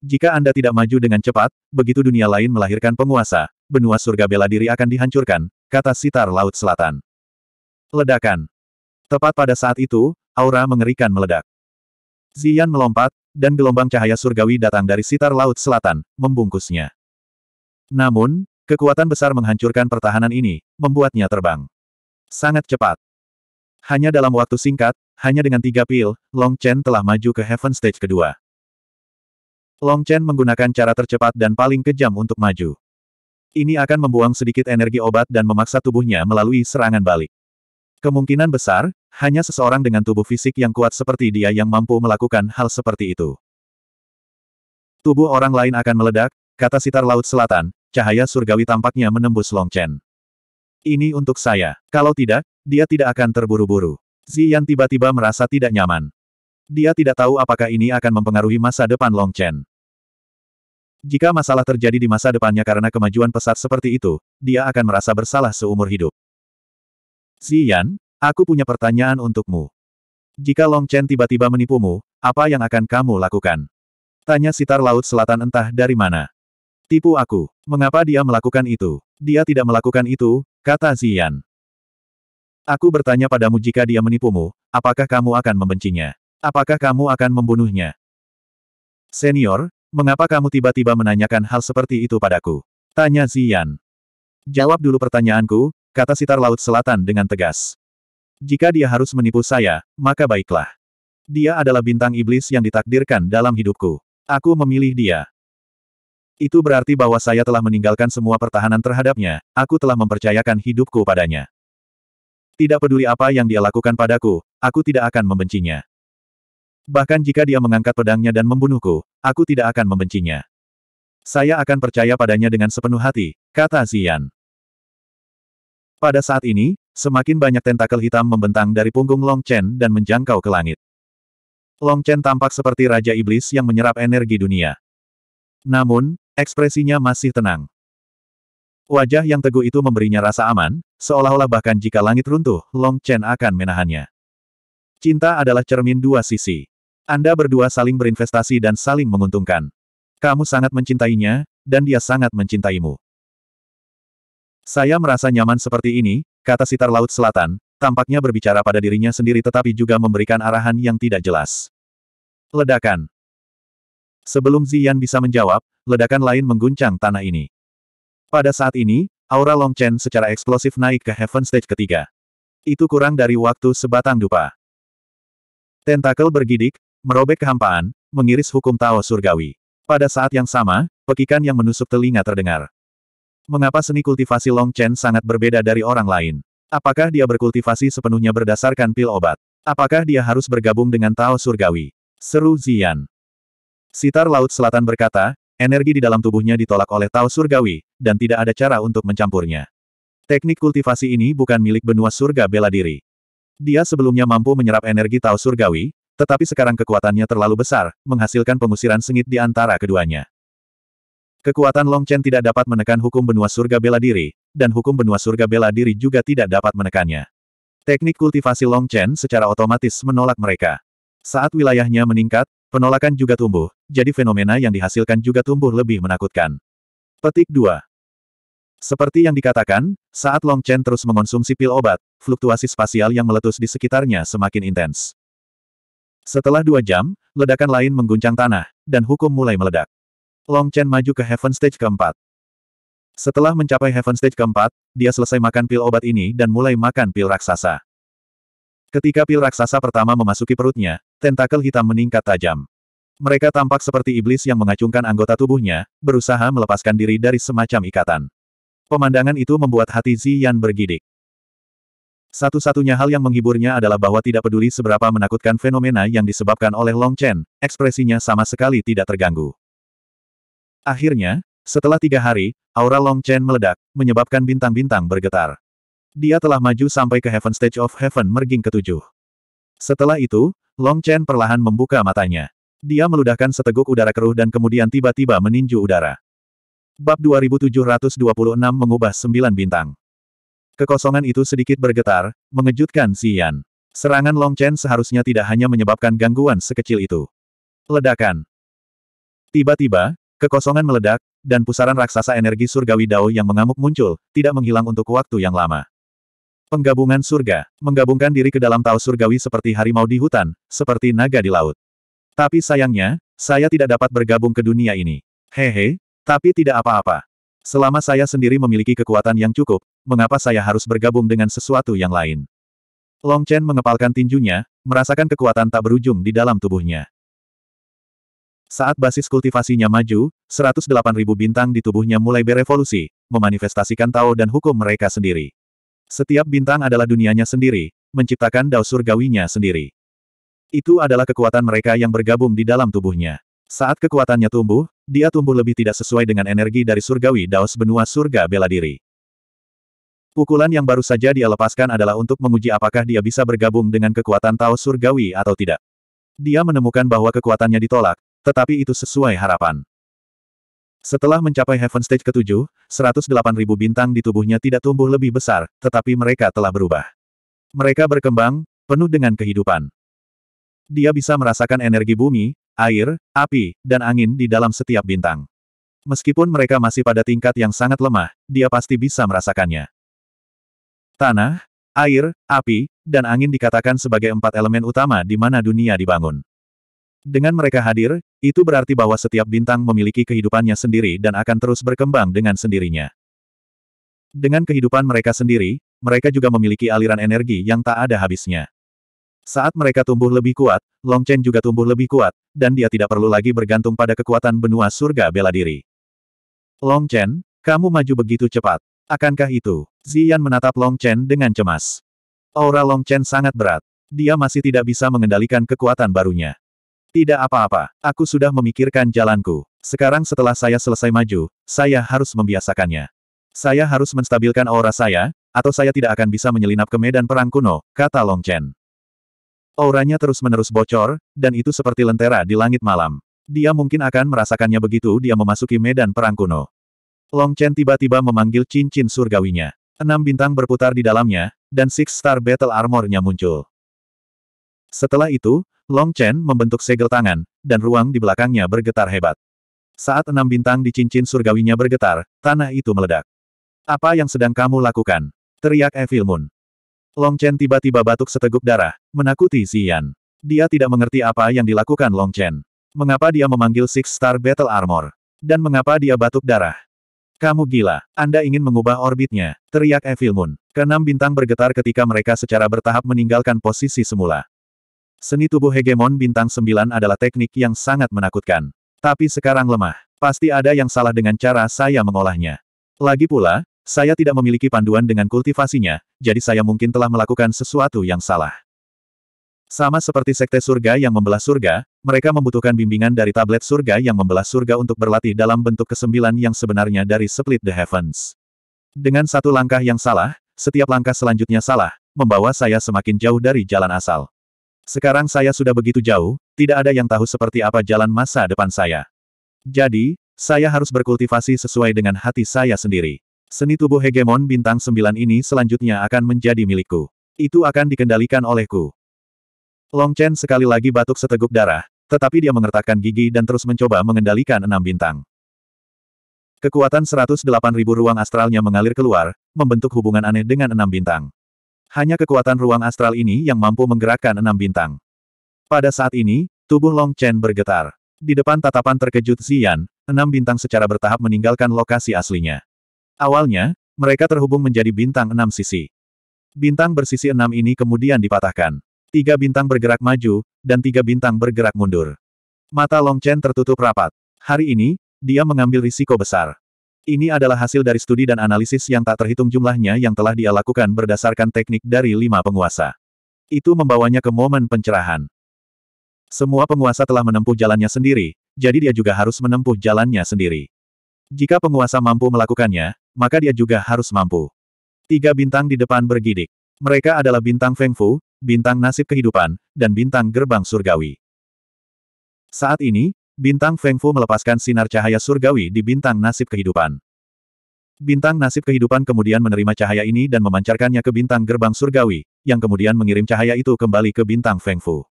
Jika Anda tidak maju dengan cepat, begitu dunia lain melahirkan penguasa, benua surga bela diri akan dihancurkan, kata sitar Laut Selatan. Ledakan. Tepat pada saat itu, aura mengerikan meledak. Zian melompat, dan gelombang cahaya surgawi datang dari sitar Laut Selatan, membungkusnya. Namun, kekuatan besar menghancurkan pertahanan ini, membuatnya terbang. Sangat cepat. Hanya dalam waktu singkat, hanya dengan tiga pil, Long Chen telah maju ke Heaven Stage kedua. Long Chen menggunakan cara tercepat dan paling kejam untuk maju. Ini akan membuang sedikit energi obat dan memaksa tubuhnya melalui serangan balik. Kemungkinan besar, hanya seseorang dengan tubuh fisik yang kuat seperti dia yang mampu melakukan hal seperti itu. Tubuh orang lain akan meledak, kata sitar laut selatan, cahaya surgawi tampaknya menembus Long Chen. Ini untuk saya. Kalau tidak, dia tidak akan terburu-buru. Ziyan tiba-tiba merasa tidak nyaman. Dia tidak tahu apakah ini akan mempengaruhi masa depan Long Chen. Jika masalah terjadi di masa depannya karena kemajuan pesat seperti itu, dia akan merasa bersalah seumur hidup. Xian, aku punya pertanyaan untukmu. Jika Long Chen tiba-tiba menipumu, apa yang akan kamu lakukan? Tanya sitar laut selatan entah dari mana. Tipu aku. Mengapa dia melakukan itu? Dia tidak melakukan itu, kata Xian. Aku bertanya padamu jika dia menipumu, apakah kamu akan membencinya? Apakah kamu akan membunuhnya? Senior, Mengapa kamu tiba-tiba menanyakan hal seperti itu padaku? Tanya Zian. Jawab dulu pertanyaanku, kata Sitar Laut Selatan dengan tegas. Jika dia harus menipu saya, maka baiklah. Dia adalah bintang iblis yang ditakdirkan dalam hidupku. Aku memilih dia. Itu berarti bahwa saya telah meninggalkan semua pertahanan terhadapnya, aku telah mempercayakan hidupku padanya. Tidak peduli apa yang dia lakukan padaku, aku tidak akan membencinya. Bahkan jika dia mengangkat pedangnya dan membunuhku, aku tidak akan membencinya. Saya akan percaya padanya dengan sepenuh hati, kata Zian. Pada saat ini, semakin banyak tentakel hitam membentang dari punggung Long Chen dan menjangkau ke langit. Long Chen tampak seperti Raja Iblis yang menyerap energi dunia. Namun, ekspresinya masih tenang. Wajah yang teguh itu memberinya rasa aman, seolah-olah bahkan jika langit runtuh, Long Chen akan menahannya. Cinta adalah cermin dua sisi. Anda berdua saling berinvestasi dan saling menguntungkan. Kamu sangat mencintainya, dan dia sangat mencintaimu. Saya merasa nyaman seperti ini, kata sitar laut selatan, tampaknya berbicara pada dirinya sendiri tetapi juga memberikan arahan yang tidak jelas. Ledakan. Sebelum Zian bisa menjawab, ledakan lain mengguncang tanah ini. Pada saat ini, aura Long Chen secara eksplosif naik ke Heaven Stage ketiga. Itu kurang dari waktu sebatang dupa. Tentakel bergidik, Merobek kehampaan, mengiris hukum Tao surgawi. Pada saat yang sama, pekikan yang menusuk telinga terdengar. Mengapa seni kultivasi Long Chen sangat berbeda dari orang lain? Apakah dia berkultivasi sepenuhnya berdasarkan pil obat? Apakah dia harus bergabung dengan Tao surgawi? Seru Zian. Sitar Laut Selatan berkata, energi di dalam tubuhnya ditolak oleh Tao surgawi, dan tidak ada cara untuk mencampurnya. Teknik kultivasi ini bukan milik benua surga bela diri. Dia sebelumnya mampu menyerap energi Tao surgawi, tetapi sekarang kekuatannya terlalu besar, menghasilkan pengusiran sengit di antara keduanya. Kekuatan Long Chen tidak dapat menekan hukum benua surga bela diri, dan hukum benua surga bela diri juga tidak dapat menekannya. Teknik kultivasi Long Chen secara otomatis menolak mereka. Saat wilayahnya meningkat, penolakan juga tumbuh, jadi fenomena yang dihasilkan juga tumbuh lebih menakutkan. Petik 2. Seperti yang dikatakan, saat Long Chen terus mengonsumsi pil obat, fluktuasi spasial yang meletus di sekitarnya semakin intens. Setelah dua jam, ledakan lain mengguncang tanah, dan hukum mulai meledak. Long Chen maju ke Heaven Stage keempat. Setelah mencapai Heaven Stage keempat, dia selesai makan pil obat ini dan mulai makan pil raksasa. Ketika pil raksasa pertama memasuki perutnya, tentakel hitam meningkat tajam. Mereka tampak seperti iblis yang mengacungkan anggota tubuhnya, berusaha melepaskan diri dari semacam ikatan. Pemandangan itu membuat hati Zian bergidik. Satu-satunya hal yang menghiburnya adalah bahwa tidak peduli seberapa menakutkan fenomena yang disebabkan oleh Long Chen, ekspresinya sama sekali tidak terganggu. Akhirnya, setelah tiga hari, aura Long Chen meledak, menyebabkan bintang-bintang bergetar. Dia telah maju sampai ke Heaven Stage of Heaven merging ketujuh. Setelah itu, Long Chen perlahan membuka matanya. Dia meludahkan seteguk udara keruh dan kemudian tiba-tiba meninju udara. Bab 2726 mengubah Sembilan bintang. Kekosongan itu sedikit bergetar, mengejutkan Xian. Serangan Long Chen seharusnya tidak hanya menyebabkan gangguan sekecil itu. Ledakan. Tiba-tiba, kekosongan meledak, dan pusaran raksasa energi surgawi Dao yang mengamuk muncul, tidak menghilang untuk waktu yang lama. Penggabungan surga, menggabungkan diri ke dalam tau surgawi seperti harimau di hutan, seperti naga di laut. Tapi sayangnya, saya tidak dapat bergabung ke dunia ini. Hehe, tapi tidak apa-apa. Selama saya sendiri memiliki kekuatan yang cukup, mengapa saya harus bergabung dengan sesuatu yang lain? Long Chen mengepalkan tinjunya, merasakan kekuatan tak berujung di dalam tubuhnya. Saat basis kultivasinya maju, 108.000 bintang di tubuhnya mulai berevolusi, memanifestasikan Tao dan hukum mereka sendiri. Setiap bintang adalah dunianya sendiri, menciptakan dao surgawinya sendiri. Itu adalah kekuatan mereka yang bergabung di dalam tubuhnya. Saat kekuatannya tumbuh, dia tumbuh lebih tidak sesuai dengan energi dari surgawi Daos benua surga bela diri. Pukulan yang baru saja dia lepaskan adalah untuk menguji apakah dia bisa bergabung dengan kekuatan Tao surgawi atau tidak. Dia menemukan bahwa kekuatannya ditolak, tetapi itu sesuai harapan. Setelah mencapai Heaven Stage ke-7, 108.000 bintang di tubuhnya tidak tumbuh lebih besar, tetapi mereka telah berubah. Mereka berkembang, penuh dengan kehidupan. Dia bisa merasakan energi bumi, air, api, dan angin di dalam setiap bintang. Meskipun mereka masih pada tingkat yang sangat lemah, dia pasti bisa merasakannya. Tanah, air, api, dan angin dikatakan sebagai empat elemen utama di mana dunia dibangun. Dengan mereka hadir, itu berarti bahwa setiap bintang memiliki kehidupannya sendiri dan akan terus berkembang dengan sendirinya. Dengan kehidupan mereka sendiri, mereka juga memiliki aliran energi yang tak ada habisnya. Saat mereka tumbuh lebih kuat, Long Chen juga tumbuh lebih kuat, dan dia tidak perlu lagi bergantung pada kekuatan benua surga bela diri. Long Chen, kamu maju begitu cepat. Akankah itu? Zian menatap Long Chen dengan cemas. Aura Long Chen sangat berat. Dia masih tidak bisa mengendalikan kekuatan barunya. Tidak apa-apa, aku sudah memikirkan jalanku. Sekarang setelah saya selesai maju, saya harus membiasakannya. Saya harus menstabilkan aura saya, atau saya tidak akan bisa menyelinap ke medan perang kuno, kata Long Chen. Auranya terus-menerus bocor, dan itu seperti lentera di langit malam. Dia mungkin akan merasakannya begitu dia memasuki medan perang kuno. Long Chen tiba-tiba memanggil cincin surgawinya. Enam bintang berputar di dalamnya, dan Six Star Battle Armornya muncul. Setelah itu, Long Chen membentuk segel tangan, dan ruang di belakangnya bergetar hebat. Saat enam bintang di cincin surgawinya bergetar, tanah itu meledak. Apa yang sedang kamu lakukan? Teriak Evil Moon. Long Chen tiba-tiba batuk seteguk darah, menakuti Xian. Dia tidak mengerti apa yang dilakukan Long Chen. Mengapa dia memanggil Six Star Battle Armor? Dan mengapa dia batuk darah? Kamu gila, Anda ingin mengubah orbitnya, teriak Evil Moon. Keenam bintang bergetar ketika mereka secara bertahap meninggalkan posisi semula. Seni tubuh hegemon bintang sembilan adalah teknik yang sangat menakutkan. Tapi sekarang lemah. Pasti ada yang salah dengan cara saya mengolahnya. Lagi pula, saya tidak memiliki panduan dengan kultivasinya, jadi saya mungkin telah melakukan sesuatu yang salah. Sama seperti sekte surga yang membelah surga, mereka membutuhkan bimbingan dari tablet surga yang membelah surga untuk berlatih dalam bentuk kesembilan yang sebenarnya dari Split the Heavens. Dengan satu langkah yang salah, setiap langkah selanjutnya salah, membawa saya semakin jauh dari jalan asal. Sekarang saya sudah begitu jauh, tidak ada yang tahu seperti apa jalan masa depan saya. Jadi, saya harus berkultivasi sesuai dengan hati saya sendiri. Seni tubuh hegemon bintang sembilan ini selanjutnya akan menjadi milikku. Itu akan dikendalikan olehku. Long Chen sekali lagi batuk seteguk darah, tetapi dia mengertakkan gigi dan terus mencoba mengendalikan enam bintang. Kekuatan 108.000 ruang astralnya mengalir keluar, membentuk hubungan aneh dengan enam bintang. Hanya kekuatan ruang astral ini yang mampu menggerakkan enam bintang. Pada saat ini, tubuh Long Chen bergetar. Di depan tatapan terkejut Xian, enam bintang secara bertahap meninggalkan lokasi aslinya. Awalnya, mereka terhubung menjadi bintang enam sisi. Bintang bersisi enam ini kemudian dipatahkan. Tiga bintang bergerak maju, dan tiga bintang bergerak mundur. Mata Long Chen tertutup rapat. Hari ini, dia mengambil risiko besar. Ini adalah hasil dari studi dan analisis yang tak terhitung jumlahnya yang telah dia lakukan berdasarkan teknik dari lima penguasa. Itu membawanya ke momen pencerahan. Semua penguasa telah menempuh jalannya sendiri, jadi dia juga harus menempuh jalannya sendiri. Jika penguasa mampu melakukannya, maka dia juga harus mampu. Tiga bintang di depan bergidik. Mereka adalah bintang Feng Fu, bintang nasib kehidupan, dan bintang gerbang surgawi. Saat ini, bintang Feng Fu melepaskan sinar cahaya surgawi di bintang nasib kehidupan. Bintang nasib kehidupan kemudian menerima cahaya ini dan memancarkannya ke bintang gerbang surgawi, yang kemudian mengirim cahaya itu kembali ke bintang Feng Fu.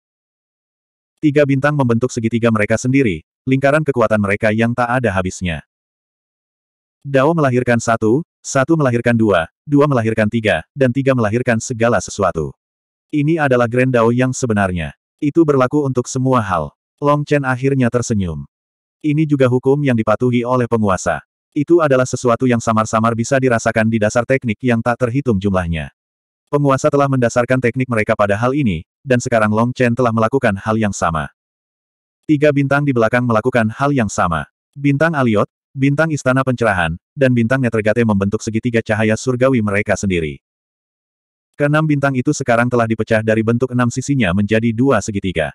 Tiga bintang membentuk segitiga mereka sendiri, lingkaran kekuatan mereka yang tak ada habisnya. Dao melahirkan satu, satu melahirkan dua, dua melahirkan tiga, dan tiga melahirkan segala sesuatu. Ini adalah Grand Dao yang sebenarnya. Itu berlaku untuk semua hal. Long Chen akhirnya tersenyum. Ini juga hukum yang dipatuhi oleh penguasa. Itu adalah sesuatu yang samar-samar bisa dirasakan di dasar teknik yang tak terhitung jumlahnya. Penguasa telah mendasarkan teknik mereka pada hal ini, dan sekarang Long Chen telah melakukan hal yang sama. Tiga bintang di belakang melakukan hal yang sama. Bintang Aliot, Bintang Istana Pencerahan, dan bintang Netregate membentuk segitiga cahaya surgawi mereka sendiri. Keenam bintang itu sekarang telah dipecah dari bentuk enam sisinya menjadi dua segitiga.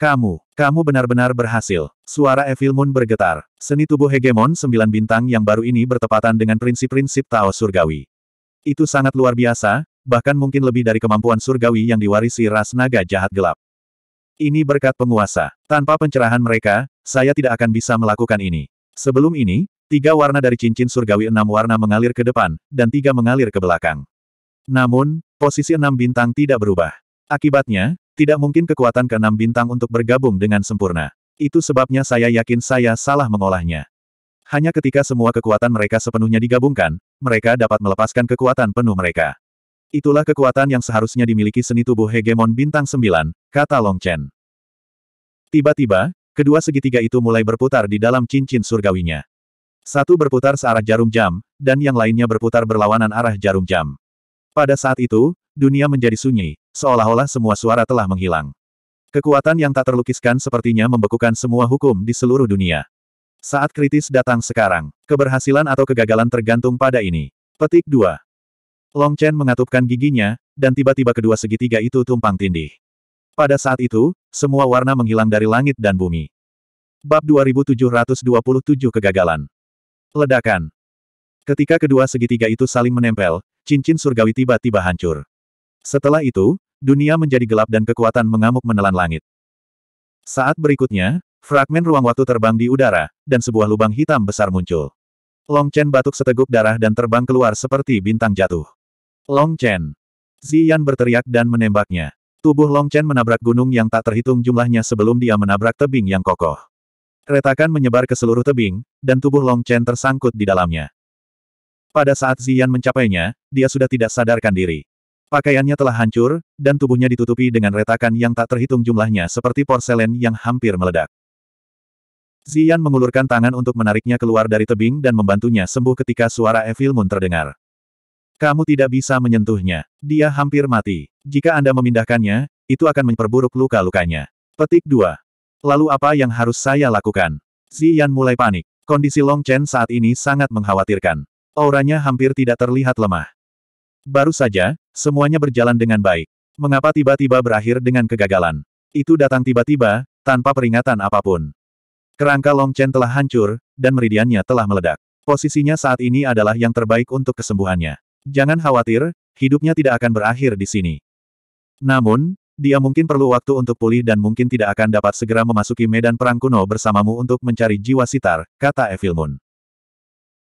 Kamu, kamu benar-benar berhasil. Suara Evil Moon bergetar. Seni tubuh hegemon sembilan bintang yang baru ini bertepatan dengan prinsip-prinsip Tao Surgawi. Itu sangat luar biasa, bahkan mungkin lebih dari kemampuan surgawi yang diwarisi ras naga jahat gelap. Ini berkat penguasa. Tanpa pencerahan mereka, saya tidak akan bisa melakukan ini. Sebelum ini, tiga warna dari cincin surgawi enam warna mengalir ke depan, dan tiga mengalir ke belakang. Namun, posisi enam bintang tidak berubah. Akibatnya, tidak mungkin kekuatan enam bintang untuk bergabung dengan sempurna. Itu sebabnya saya yakin saya salah mengolahnya. Hanya ketika semua kekuatan mereka sepenuhnya digabungkan, mereka dapat melepaskan kekuatan penuh mereka. Itulah kekuatan yang seharusnya dimiliki seni tubuh hegemon bintang sembilan, kata Long Chen. Tiba-tiba, Kedua segitiga itu mulai berputar di dalam cincin surgawinya. Satu berputar searah jarum jam, dan yang lainnya berputar berlawanan arah jarum jam. Pada saat itu, dunia menjadi sunyi, seolah-olah semua suara telah menghilang. Kekuatan yang tak terlukiskan sepertinya membekukan semua hukum di seluruh dunia. Saat kritis datang sekarang, keberhasilan atau kegagalan tergantung pada ini. Petik 2. Long Chen mengatupkan giginya, dan tiba-tiba kedua segitiga itu tumpang tindih. Pada saat itu, semua warna menghilang dari langit dan bumi. Bab 2727 Kegagalan Ledakan Ketika kedua segitiga itu saling menempel, cincin surgawi tiba-tiba hancur. Setelah itu, dunia menjadi gelap dan kekuatan mengamuk menelan langit. Saat berikutnya, fragmen ruang waktu terbang di udara, dan sebuah lubang hitam besar muncul. Long Chen batuk seteguk darah dan terbang keluar seperti bintang jatuh. Long Chen! Zian berteriak dan menembaknya. Tubuh Long Chen menabrak gunung yang tak terhitung jumlahnya sebelum dia menabrak tebing yang kokoh. Retakan menyebar ke seluruh tebing, dan tubuh Long Chen tersangkut di dalamnya. Pada saat Zian mencapainya, dia sudah tidak sadarkan diri. Pakaiannya telah hancur, dan tubuhnya ditutupi dengan retakan yang tak terhitung jumlahnya seperti porselen yang hampir meledak. Zian mengulurkan tangan untuk menariknya keluar dari tebing dan membantunya sembuh ketika suara Evil Moon terdengar. Kamu tidak bisa menyentuhnya. Dia hampir mati. Jika Anda memindahkannya, itu akan memperburuk luka-lukanya. Petik 2. Lalu apa yang harus saya lakukan? Ziyan mulai panik. Kondisi Long Chen saat ini sangat mengkhawatirkan. Auranya hampir tidak terlihat lemah. Baru saja, semuanya berjalan dengan baik. Mengapa tiba-tiba berakhir dengan kegagalan? Itu datang tiba-tiba, tanpa peringatan apapun. Kerangka Long Chen telah hancur, dan meridiannya telah meledak. Posisinya saat ini adalah yang terbaik untuk kesembuhannya. Jangan khawatir, hidupnya tidak akan berakhir di sini. Namun, dia mungkin perlu waktu untuk pulih dan mungkin tidak akan dapat segera memasuki medan perang kuno bersamamu untuk mencari jiwa sitar, kata Evil Moon.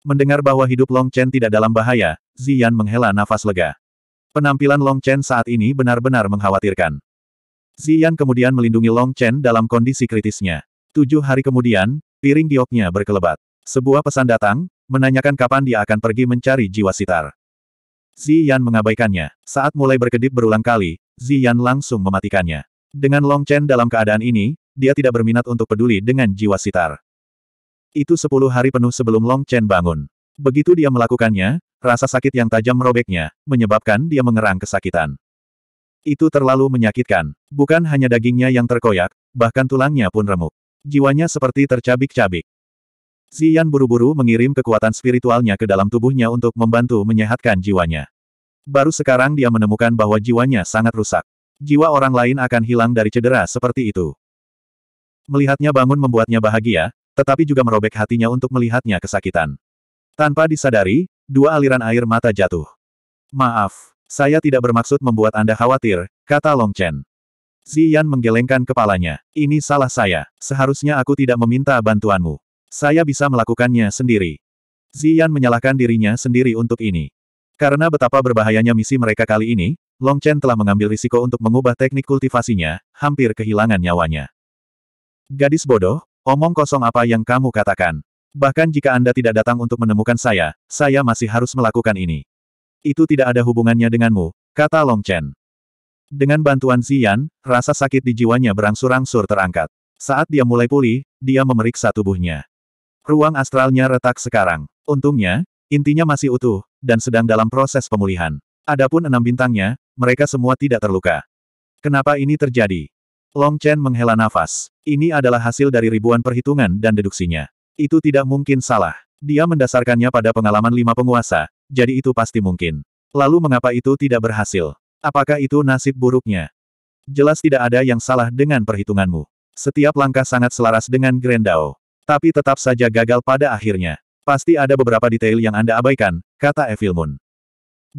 Mendengar bahwa hidup Long Chen tidak dalam bahaya, Zian menghela nafas lega. Penampilan Long Chen saat ini benar-benar mengkhawatirkan. Zian kemudian melindungi Long Chen dalam kondisi kritisnya. Tujuh hari kemudian, piring gioknya berkelebat. Sebuah pesan datang, menanyakan kapan dia akan pergi mencari jiwa sitar. Ziyan mengabaikannya. Saat mulai berkedip berulang kali, Ziyan langsung mematikannya. Dengan Long Chen dalam keadaan ini, dia tidak berminat untuk peduli dengan jiwa sitar. Itu sepuluh hari penuh sebelum Long Chen bangun. Begitu dia melakukannya, rasa sakit yang tajam merobeknya, menyebabkan dia mengerang kesakitan. Itu terlalu menyakitkan. Bukan hanya dagingnya yang terkoyak, bahkan tulangnya pun remuk. Jiwanya seperti tercabik-cabik. Xian buru-buru mengirim kekuatan spiritualnya ke dalam tubuhnya untuk membantu menyehatkan jiwanya. Baru sekarang dia menemukan bahwa jiwanya sangat rusak. Jiwa orang lain akan hilang dari cedera seperti itu. Melihatnya bangun membuatnya bahagia, tetapi juga merobek hatinya untuk melihatnya kesakitan. Tanpa disadari, dua aliran air mata jatuh. Maaf, saya tidak bermaksud membuat Anda khawatir, kata Long Chen. Ziyan menggelengkan kepalanya. Ini salah saya. Seharusnya aku tidak meminta bantuanmu. Saya bisa melakukannya sendiri. Zian menyalahkan dirinya sendiri untuk ini. Karena betapa berbahayanya misi mereka kali ini, Long Chen telah mengambil risiko untuk mengubah teknik kultivasinya, hampir kehilangan nyawanya. Gadis bodoh, omong kosong apa yang kamu katakan. Bahkan jika Anda tidak datang untuk menemukan saya, saya masih harus melakukan ini. Itu tidak ada hubungannya denganmu, kata Long Chen. Dengan bantuan Zian, rasa sakit di jiwanya berangsur-angsur terangkat. Saat dia mulai pulih, dia memeriksa tubuhnya. Ruang astralnya retak sekarang. Untungnya, intinya masih utuh, dan sedang dalam proses pemulihan. Adapun enam bintangnya, mereka semua tidak terluka. Kenapa ini terjadi? Long Chen menghela nafas. Ini adalah hasil dari ribuan perhitungan dan deduksinya. Itu tidak mungkin salah. Dia mendasarkannya pada pengalaman lima penguasa, jadi itu pasti mungkin. Lalu mengapa itu tidak berhasil? Apakah itu nasib buruknya? Jelas tidak ada yang salah dengan perhitunganmu. Setiap langkah sangat selaras dengan Grendao. Tapi tetap saja gagal pada akhirnya. Pasti ada beberapa detail yang Anda abaikan, kata Evil Moon.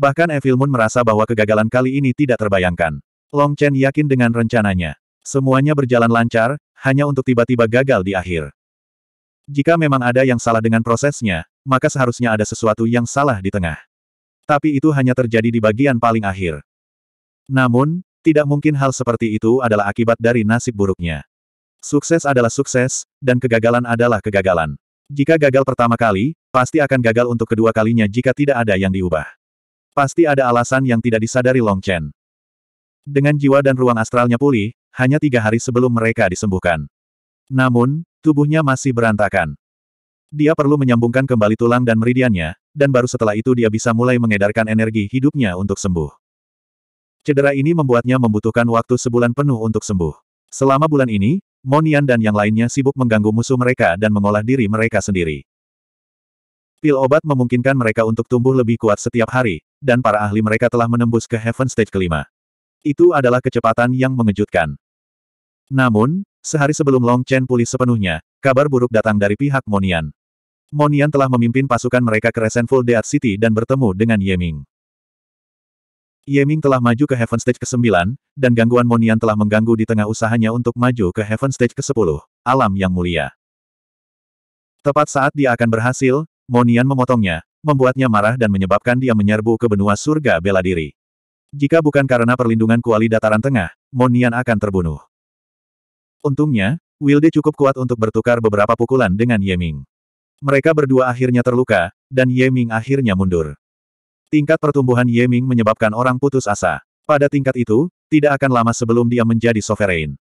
Bahkan Evil Moon merasa bahwa kegagalan kali ini tidak terbayangkan. Long Chen yakin dengan rencananya. Semuanya berjalan lancar, hanya untuk tiba-tiba gagal di akhir. Jika memang ada yang salah dengan prosesnya, maka seharusnya ada sesuatu yang salah di tengah. Tapi itu hanya terjadi di bagian paling akhir. Namun, tidak mungkin hal seperti itu adalah akibat dari nasib buruknya. Sukses adalah sukses, dan kegagalan adalah kegagalan. Jika gagal pertama kali, pasti akan gagal untuk kedua kalinya jika tidak ada yang diubah. Pasti ada alasan yang tidak disadari Long Chen. Dengan jiwa dan ruang astralnya pulih, hanya tiga hari sebelum mereka disembuhkan. Namun, tubuhnya masih berantakan. Dia perlu menyambungkan kembali tulang dan meridiannya, dan baru setelah itu dia bisa mulai mengedarkan energi hidupnya untuk sembuh. Cedera ini membuatnya membutuhkan waktu sebulan penuh untuk sembuh. Selama bulan ini, Monian dan yang lainnya sibuk mengganggu musuh mereka dan mengolah diri mereka sendiri. Pil obat memungkinkan mereka untuk tumbuh lebih kuat setiap hari, dan para ahli mereka telah menembus ke Heaven Stage kelima. Itu adalah kecepatan yang mengejutkan. Namun, sehari sebelum Long Chen pulih sepenuhnya, kabar buruk datang dari pihak Monian. Monian telah memimpin pasukan mereka ke Resenful Dead City dan bertemu dengan Yeming. Yeming telah maju ke Heaven Stage ke-9, dan gangguan Monian telah mengganggu di tengah usahanya untuk maju ke Heaven Stage ke-10, alam yang mulia. Tepat saat dia akan berhasil, Monian memotongnya, membuatnya marah dan menyebabkan dia menyerbu ke benua surga bela diri. Jika bukan karena perlindungan kuali dataran tengah, Monian akan terbunuh. Untungnya, Wilde cukup kuat untuk bertukar beberapa pukulan dengan Yeming. Mereka berdua akhirnya terluka, dan Yeming akhirnya mundur. Tingkat pertumbuhan Yeming menyebabkan orang putus asa. Pada tingkat itu, tidak akan lama sebelum dia menjadi sovereign.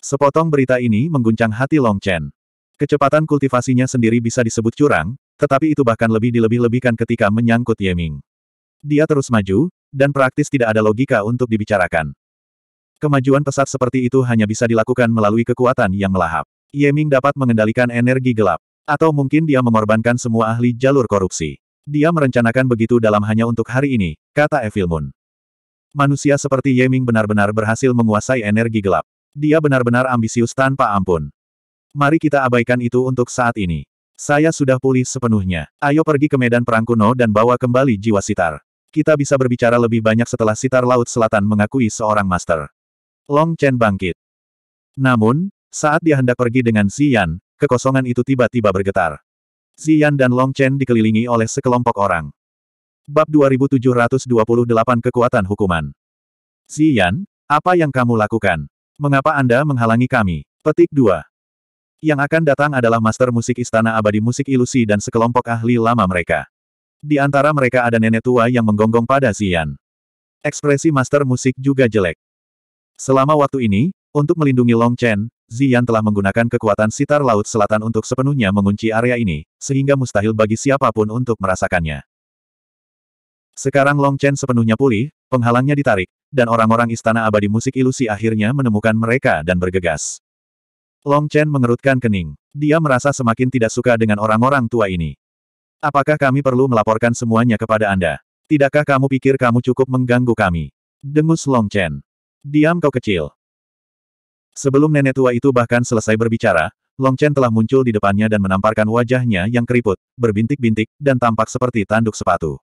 Sepotong berita ini mengguncang hati Long Chen. Kecepatan kultivasinya sendiri bisa disebut curang, tetapi itu bahkan lebih dilebih-lebihkan ketika menyangkut Yeming. Dia terus maju, dan praktis tidak ada logika untuk dibicarakan. Kemajuan pesat seperti itu hanya bisa dilakukan melalui kekuatan yang melahap. Yeming dapat mengendalikan energi gelap. Atau mungkin dia mengorbankan semua ahli jalur korupsi. Dia merencanakan begitu dalam hanya untuk hari ini, kata Evil Moon. Manusia seperti Yeming benar-benar berhasil menguasai energi gelap. Dia benar-benar ambisius tanpa ampun. Mari kita abaikan itu untuk saat ini. Saya sudah pulih sepenuhnya. Ayo pergi ke medan perang kuno dan bawa kembali jiwa sitar. Kita bisa berbicara lebih banyak setelah sitar Laut Selatan mengakui seorang master. Long Chen bangkit. Namun, saat dia hendak pergi dengan Xian, kekosongan itu tiba-tiba bergetar. Xian dan Long Chen dikelilingi oleh sekelompok orang. Bab 2728 Kekuatan Hukuman Xian, apa yang kamu lakukan? Mengapa Anda menghalangi kami? Petik 2. Yang akan datang adalah Master Musik Istana Abadi Musik Ilusi dan sekelompok ahli lama mereka. Di antara mereka ada nenek tua yang menggonggong pada Xian. Ekspresi Master Musik juga jelek. Selama waktu ini, untuk melindungi Long Chen, Ziyan telah menggunakan kekuatan sitar laut selatan untuk sepenuhnya mengunci area ini, sehingga mustahil bagi siapapun untuk merasakannya. Sekarang Long Chen sepenuhnya pulih, penghalangnya ditarik, dan orang-orang istana abadi musik ilusi akhirnya menemukan mereka dan bergegas. Long Chen mengerutkan kening. Dia merasa semakin tidak suka dengan orang-orang tua ini. Apakah kami perlu melaporkan semuanya kepada Anda? Tidakkah kamu pikir kamu cukup mengganggu kami? Dengus Long Chen. Diam kau kecil. Sebelum nenek tua itu bahkan selesai berbicara, Long Chen telah muncul di depannya dan menamparkan wajahnya yang keriput, berbintik-bintik, dan tampak seperti tanduk sepatu.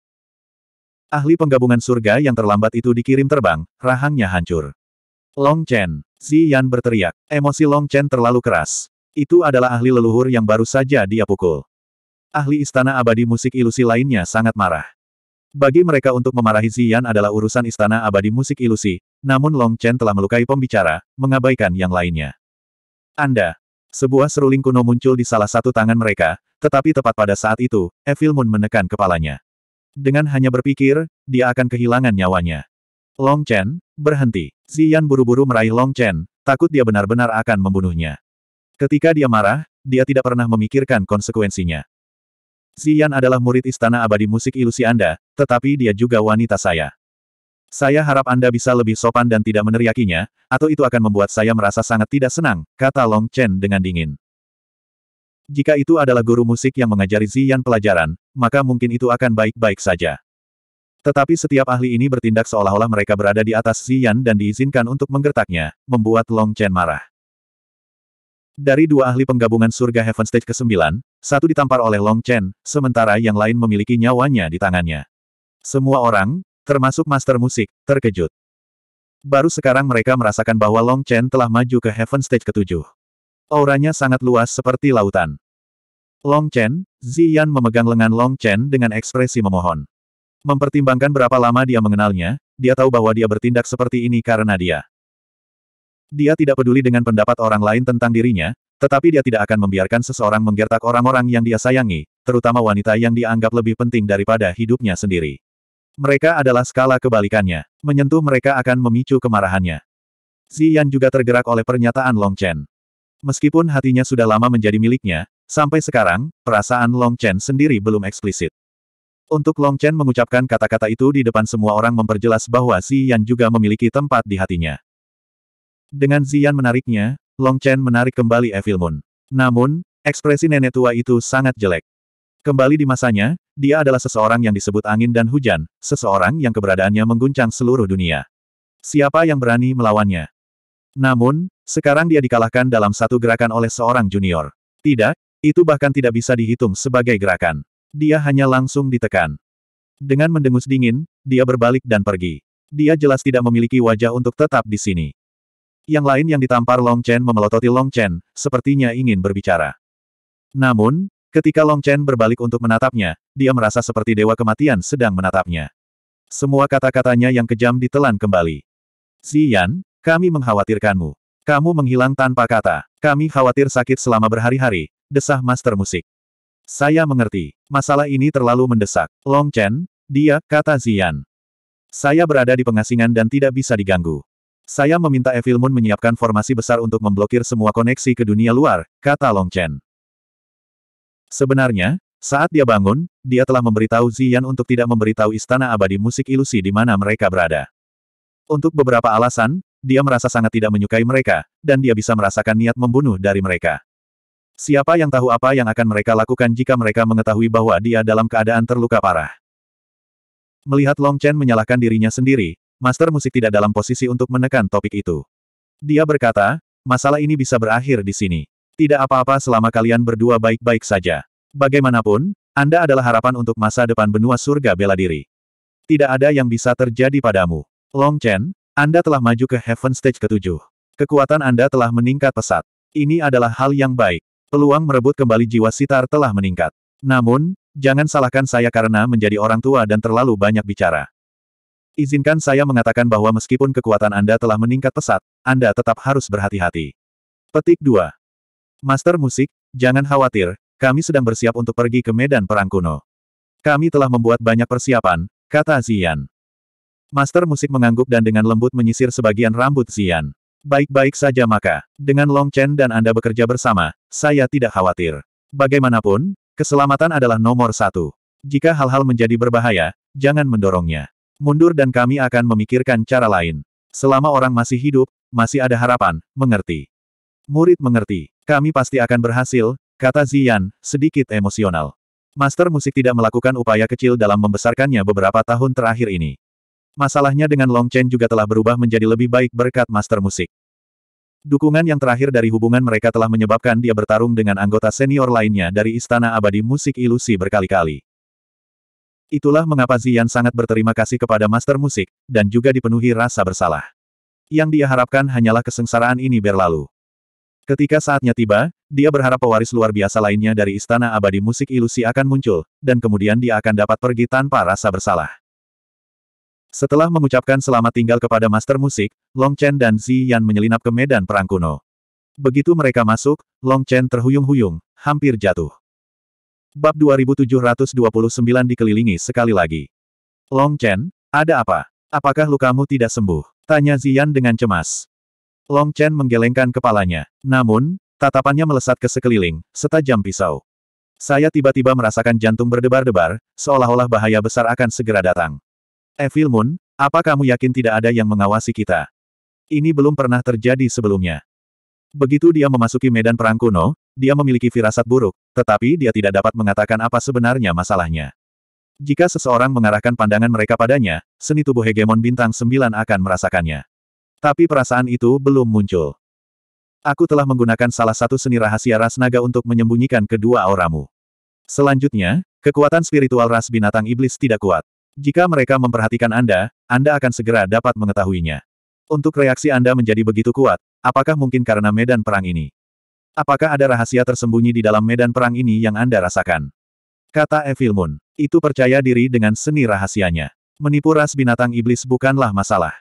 Ahli penggabungan surga yang terlambat itu dikirim terbang, rahangnya hancur. Long Chen, Xi Yan berteriak. Emosi Long Chen terlalu keras. Itu adalah ahli leluhur yang baru saja dia pukul. Ahli istana abadi musik ilusi lainnya sangat marah. Bagi mereka untuk memarahi Zian adalah urusan istana abadi musik ilusi, namun Long Chen telah melukai pembicara, mengabaikan yang lainnya. Anda. Sebuah seruling kuno muncul di salah satu tangan mereka, tetapi tepat pada saat itu, Evil Moon menekan kepalanya. Dengan hanya berpikir, dia akan kehilangan nyawanya. Long Chen, berhenti. Zian buru-buru meraih Long Chen, takut dia benar-benar akan membunuhnya. Ketika dia marah, dia tidak pernah memikirkan konsekuensinya. Xian adalah murid istana abadi musik ilusi Anda, tetapi dia juga wanita saya. Saya harap Anda bisa lebih sopan dan tidak meneriakinya, atau itu akan membuat saya merasa sangat tidak senang, kata Long Chen dengan dingin. Jika itu adalah guru musik yang mengajari Xian pelajaran, maka mungkin itu akan baik-baik saja. Tetapi setiap ahli ini bertindak seolah-olah mereka berada di atas Xian dan diizinkan untuk menggertaknya, membuat Long Chen marah. Dari dua ahli penggabungan surga Heaven Stage ke-9, satu ditampar oleh Long Chen, sementara yang lain memiliki nyawanya di tangannya. Semua orang, termasuk master musik, terkejut. Baru sekarang mereka merasakan bahwa Long Chen telah maju ke Heaven Stage ketujuh. Auranya sangat luas seperti lautan. Long Chen, Ziyan memegang lengan Long Chen dengan ekspresi memohon. Mempertimbangkan berapa lama dia mengenalnya, dia tahu bahwa dia bertindak seperti ini karena dia. Dia tidak peduli dengan pendapat orang lain tentang dirinya, tetapi dia tidak akan membiarkan seseorang menggertak orang-orang yang dia sayangi, terutama wanita yang dianggap lebih penting daripada hidupnya sendiri. Mereka adalah skala kebalikannya. Menyentuh mereka akan memicu kemarahannya. Zian juga tergerak oleh pernyataan Long Chen. Meskipun hatinya sudah lama menjadi miliknya, sampai sekarang, perasaan Long Chen sendiri belum eksplisit. Untuk Long Chen mengucapkan kata-kata itu di depan semua orang memperjelas bahwa Zian juga memiliki tempat di hatinya. Dengan Zian menariknya, Long Chen menarik kembali Evil Moon. Namun, ekspresi nenek tua itu sangat jelek. Kembali di masanya, dia adalah seseorang yang disebut angin dan hujan, seseorang yang keberadaannya mengguncang seluruh dunia. Siapa yang berani melawannya? Namun, sekarang dia dikalahkan dalam satu gerakan oleh seorang junior. Tidak, itu bahkan tidak bisa dihitung sebagai gerakan. Dia hanya langsung ditekan. Dengan mendengus dingin, dia berbalik dan pergi. Dia jelas tidak memiliki wajah untuk tetap di sini. Yang lain yang ditampar Long Chen memelototi Long Chen, sepertinya ingin berbicara. Namun, ketika Long Chen berbalik untuk menatapnya, dia merasa seperti dewa kematian sedang menatapnya. Semua kata-katanya yang kejam ditelan kembali. Xian, kami mengkhawatirkanmu. Kamu menghilang tanpa kata. Kami khawatir sakit selama berhari-hari, desah master musik. Saya mengerti. Masalah ini terlalu mendesak. Long Chen, dia, kata Xian. Saya berada di pengasingan dan tidak bisa diganggu. Saya meminta Evil Moon menyiapkan formasi besar untuk memblokir semua koneksi ke dunia luar, kata Long Chen. Sebenarnya, saat dia bangun, dia telah memberitahu Zian untuk tidak memberitahu Istana Abadi Musik Ilusi di mana mereka berada. Untuk beberapa alasan, dia merasa sangat tidak menyukai mereka, dan dia bisa merasakan niat membunuh dari mereka. Siapa yang tahu apa yang akan mereka lakukan jika mereka mengetahui bahwa dia dalam keadaan terluka parah. Melihat Long Chen menyalahkan dirinya sendiri, Master Musik tidak dalam posisi untuk menekan topik itu. Dia berkata, masalah ini bisa berakhir di sini. Tidak apa-apa selama kalian berdua baik-baik saja. Bagaimanapun, Anda adalah harapan untuk masa depan benua surga bela diri. Tidak ada yang bisa terjadi padamu. Long Chen, Anda telah maju ke Heaven Stage ketujuh. Kekuatan Anda telah meningkat pesat. Ini adalah hal yang baik. Peluang merebut kembali jiwa sitar telah meningkat. Namun, jangan salahkan saya karena menjadi orang tua dan terlalu banyak bicara. Izinkan saya mengatakan bahwa meskipun kekuatan Anda telah meningkat pesat, Anda tetap harus berhati-hati. Petik 2. Master Musik, jangan khawatir, kami sedang bersiap untuk pergi ke medan perang kuno. Kami telah membuat banyak persiapan, kata Zian. Master Musik mengangguk dan dengan lembut menyisir sebagian rambut Zian. Baik-baik saja maka, dengan Long Chen dan Anda bekerja bersama, saya tidak khawatir. Bagaimanapun, keselamatan adalah nomor satu. Jika hal-hal menjadi berbahaya, jangan mendorongnya. Mundur dan kami akan memikirkan cara lain. Selama orang masih hidup, masih ada harapan, mengerti. Murid mengerti. Kami pasti akan berhasil, kata Zian, sedikit emosional. Master musik tidak melakukan upaya kecil dalam membesarkannya beberapa tahun terakhir ini. Masalahnya dengan Long Chen juga telah berubah menjadi lebih baik berkat master musik. Dukungan yang terakhir dari hubungan mereka telah menyebabkan dia bertarung dengan anggota senior lainnya dari Istana Abadi Musik Ilusi berkali-kali. Itulah mengapa Zian sangat berterima kasih kepada Master Musik, dan juga dipenuhi rasa bersalah. Yang dia harapkan hanyalah kesengsaraan ini berlalu. Ketika saatnya tiba, dia berharap pewaris luar biasa lainnya dari Istana Abadi Musik Ilusi akan muncul, dan kemudian dia akan dapat pergi tanpa rasa bersalah. Setelah mengucapkan selamat tinggal kepada Master Musik, Long Chen dan Zian Yan menyelinap ke medan perang kuno. Begitu mereka masuk, Long Chen terhuyung-huyung, hampir jatuh. Bab 2729 dikelilingi sekali lagi. Long Chen, ada apa? Apakah lukamu tidak sembuh? Tanya Zian dengan cemas. Long Chen menggelengkan kepalanya. Namun, tatapannya melesat ke sekeliling, setajam pisau. Saya tiba-tiba merasakan jantung berdebar-debar, seolah-olah bahaya besar akan segera datang. Evil Moon, apa kamu yakin tidak ada yang mengawasi kita? Ini belum pernah terjadi sebelumnya. Begitu dia memasuki medan perang kuno, dia memiliki firasat buruk, tetapi dia tidak dapat mengatakan apa sebenarnya masalahnya. Jika seseorang mengarahkan pandangan mereka padanya, seni tubuh hegemon bintang sembilan akan merasakannya. Tapi perasaan itu belum muncul. Aku telah menggunakan salah satu seni rahasia ras naga untuk menyembunyikan kedua auramu. Selanjutnya, kekuatan spiritual ras binatang iblis tidak kuat. Jika mereka memperhatikan Anda, Anda akan segera dapat mengetahuinya. Untuk reaksi Anda menjadi begitu kuat, apakah mungkin karena medan perang ini? Apakah ada rahasia tersembunyi di dalam medan perang ini yang Anda rasakan? Kata Evil Moon. Itu percaya diri dengan seni rahasianya. Menipu ras binatang iblis bukanlah masalah.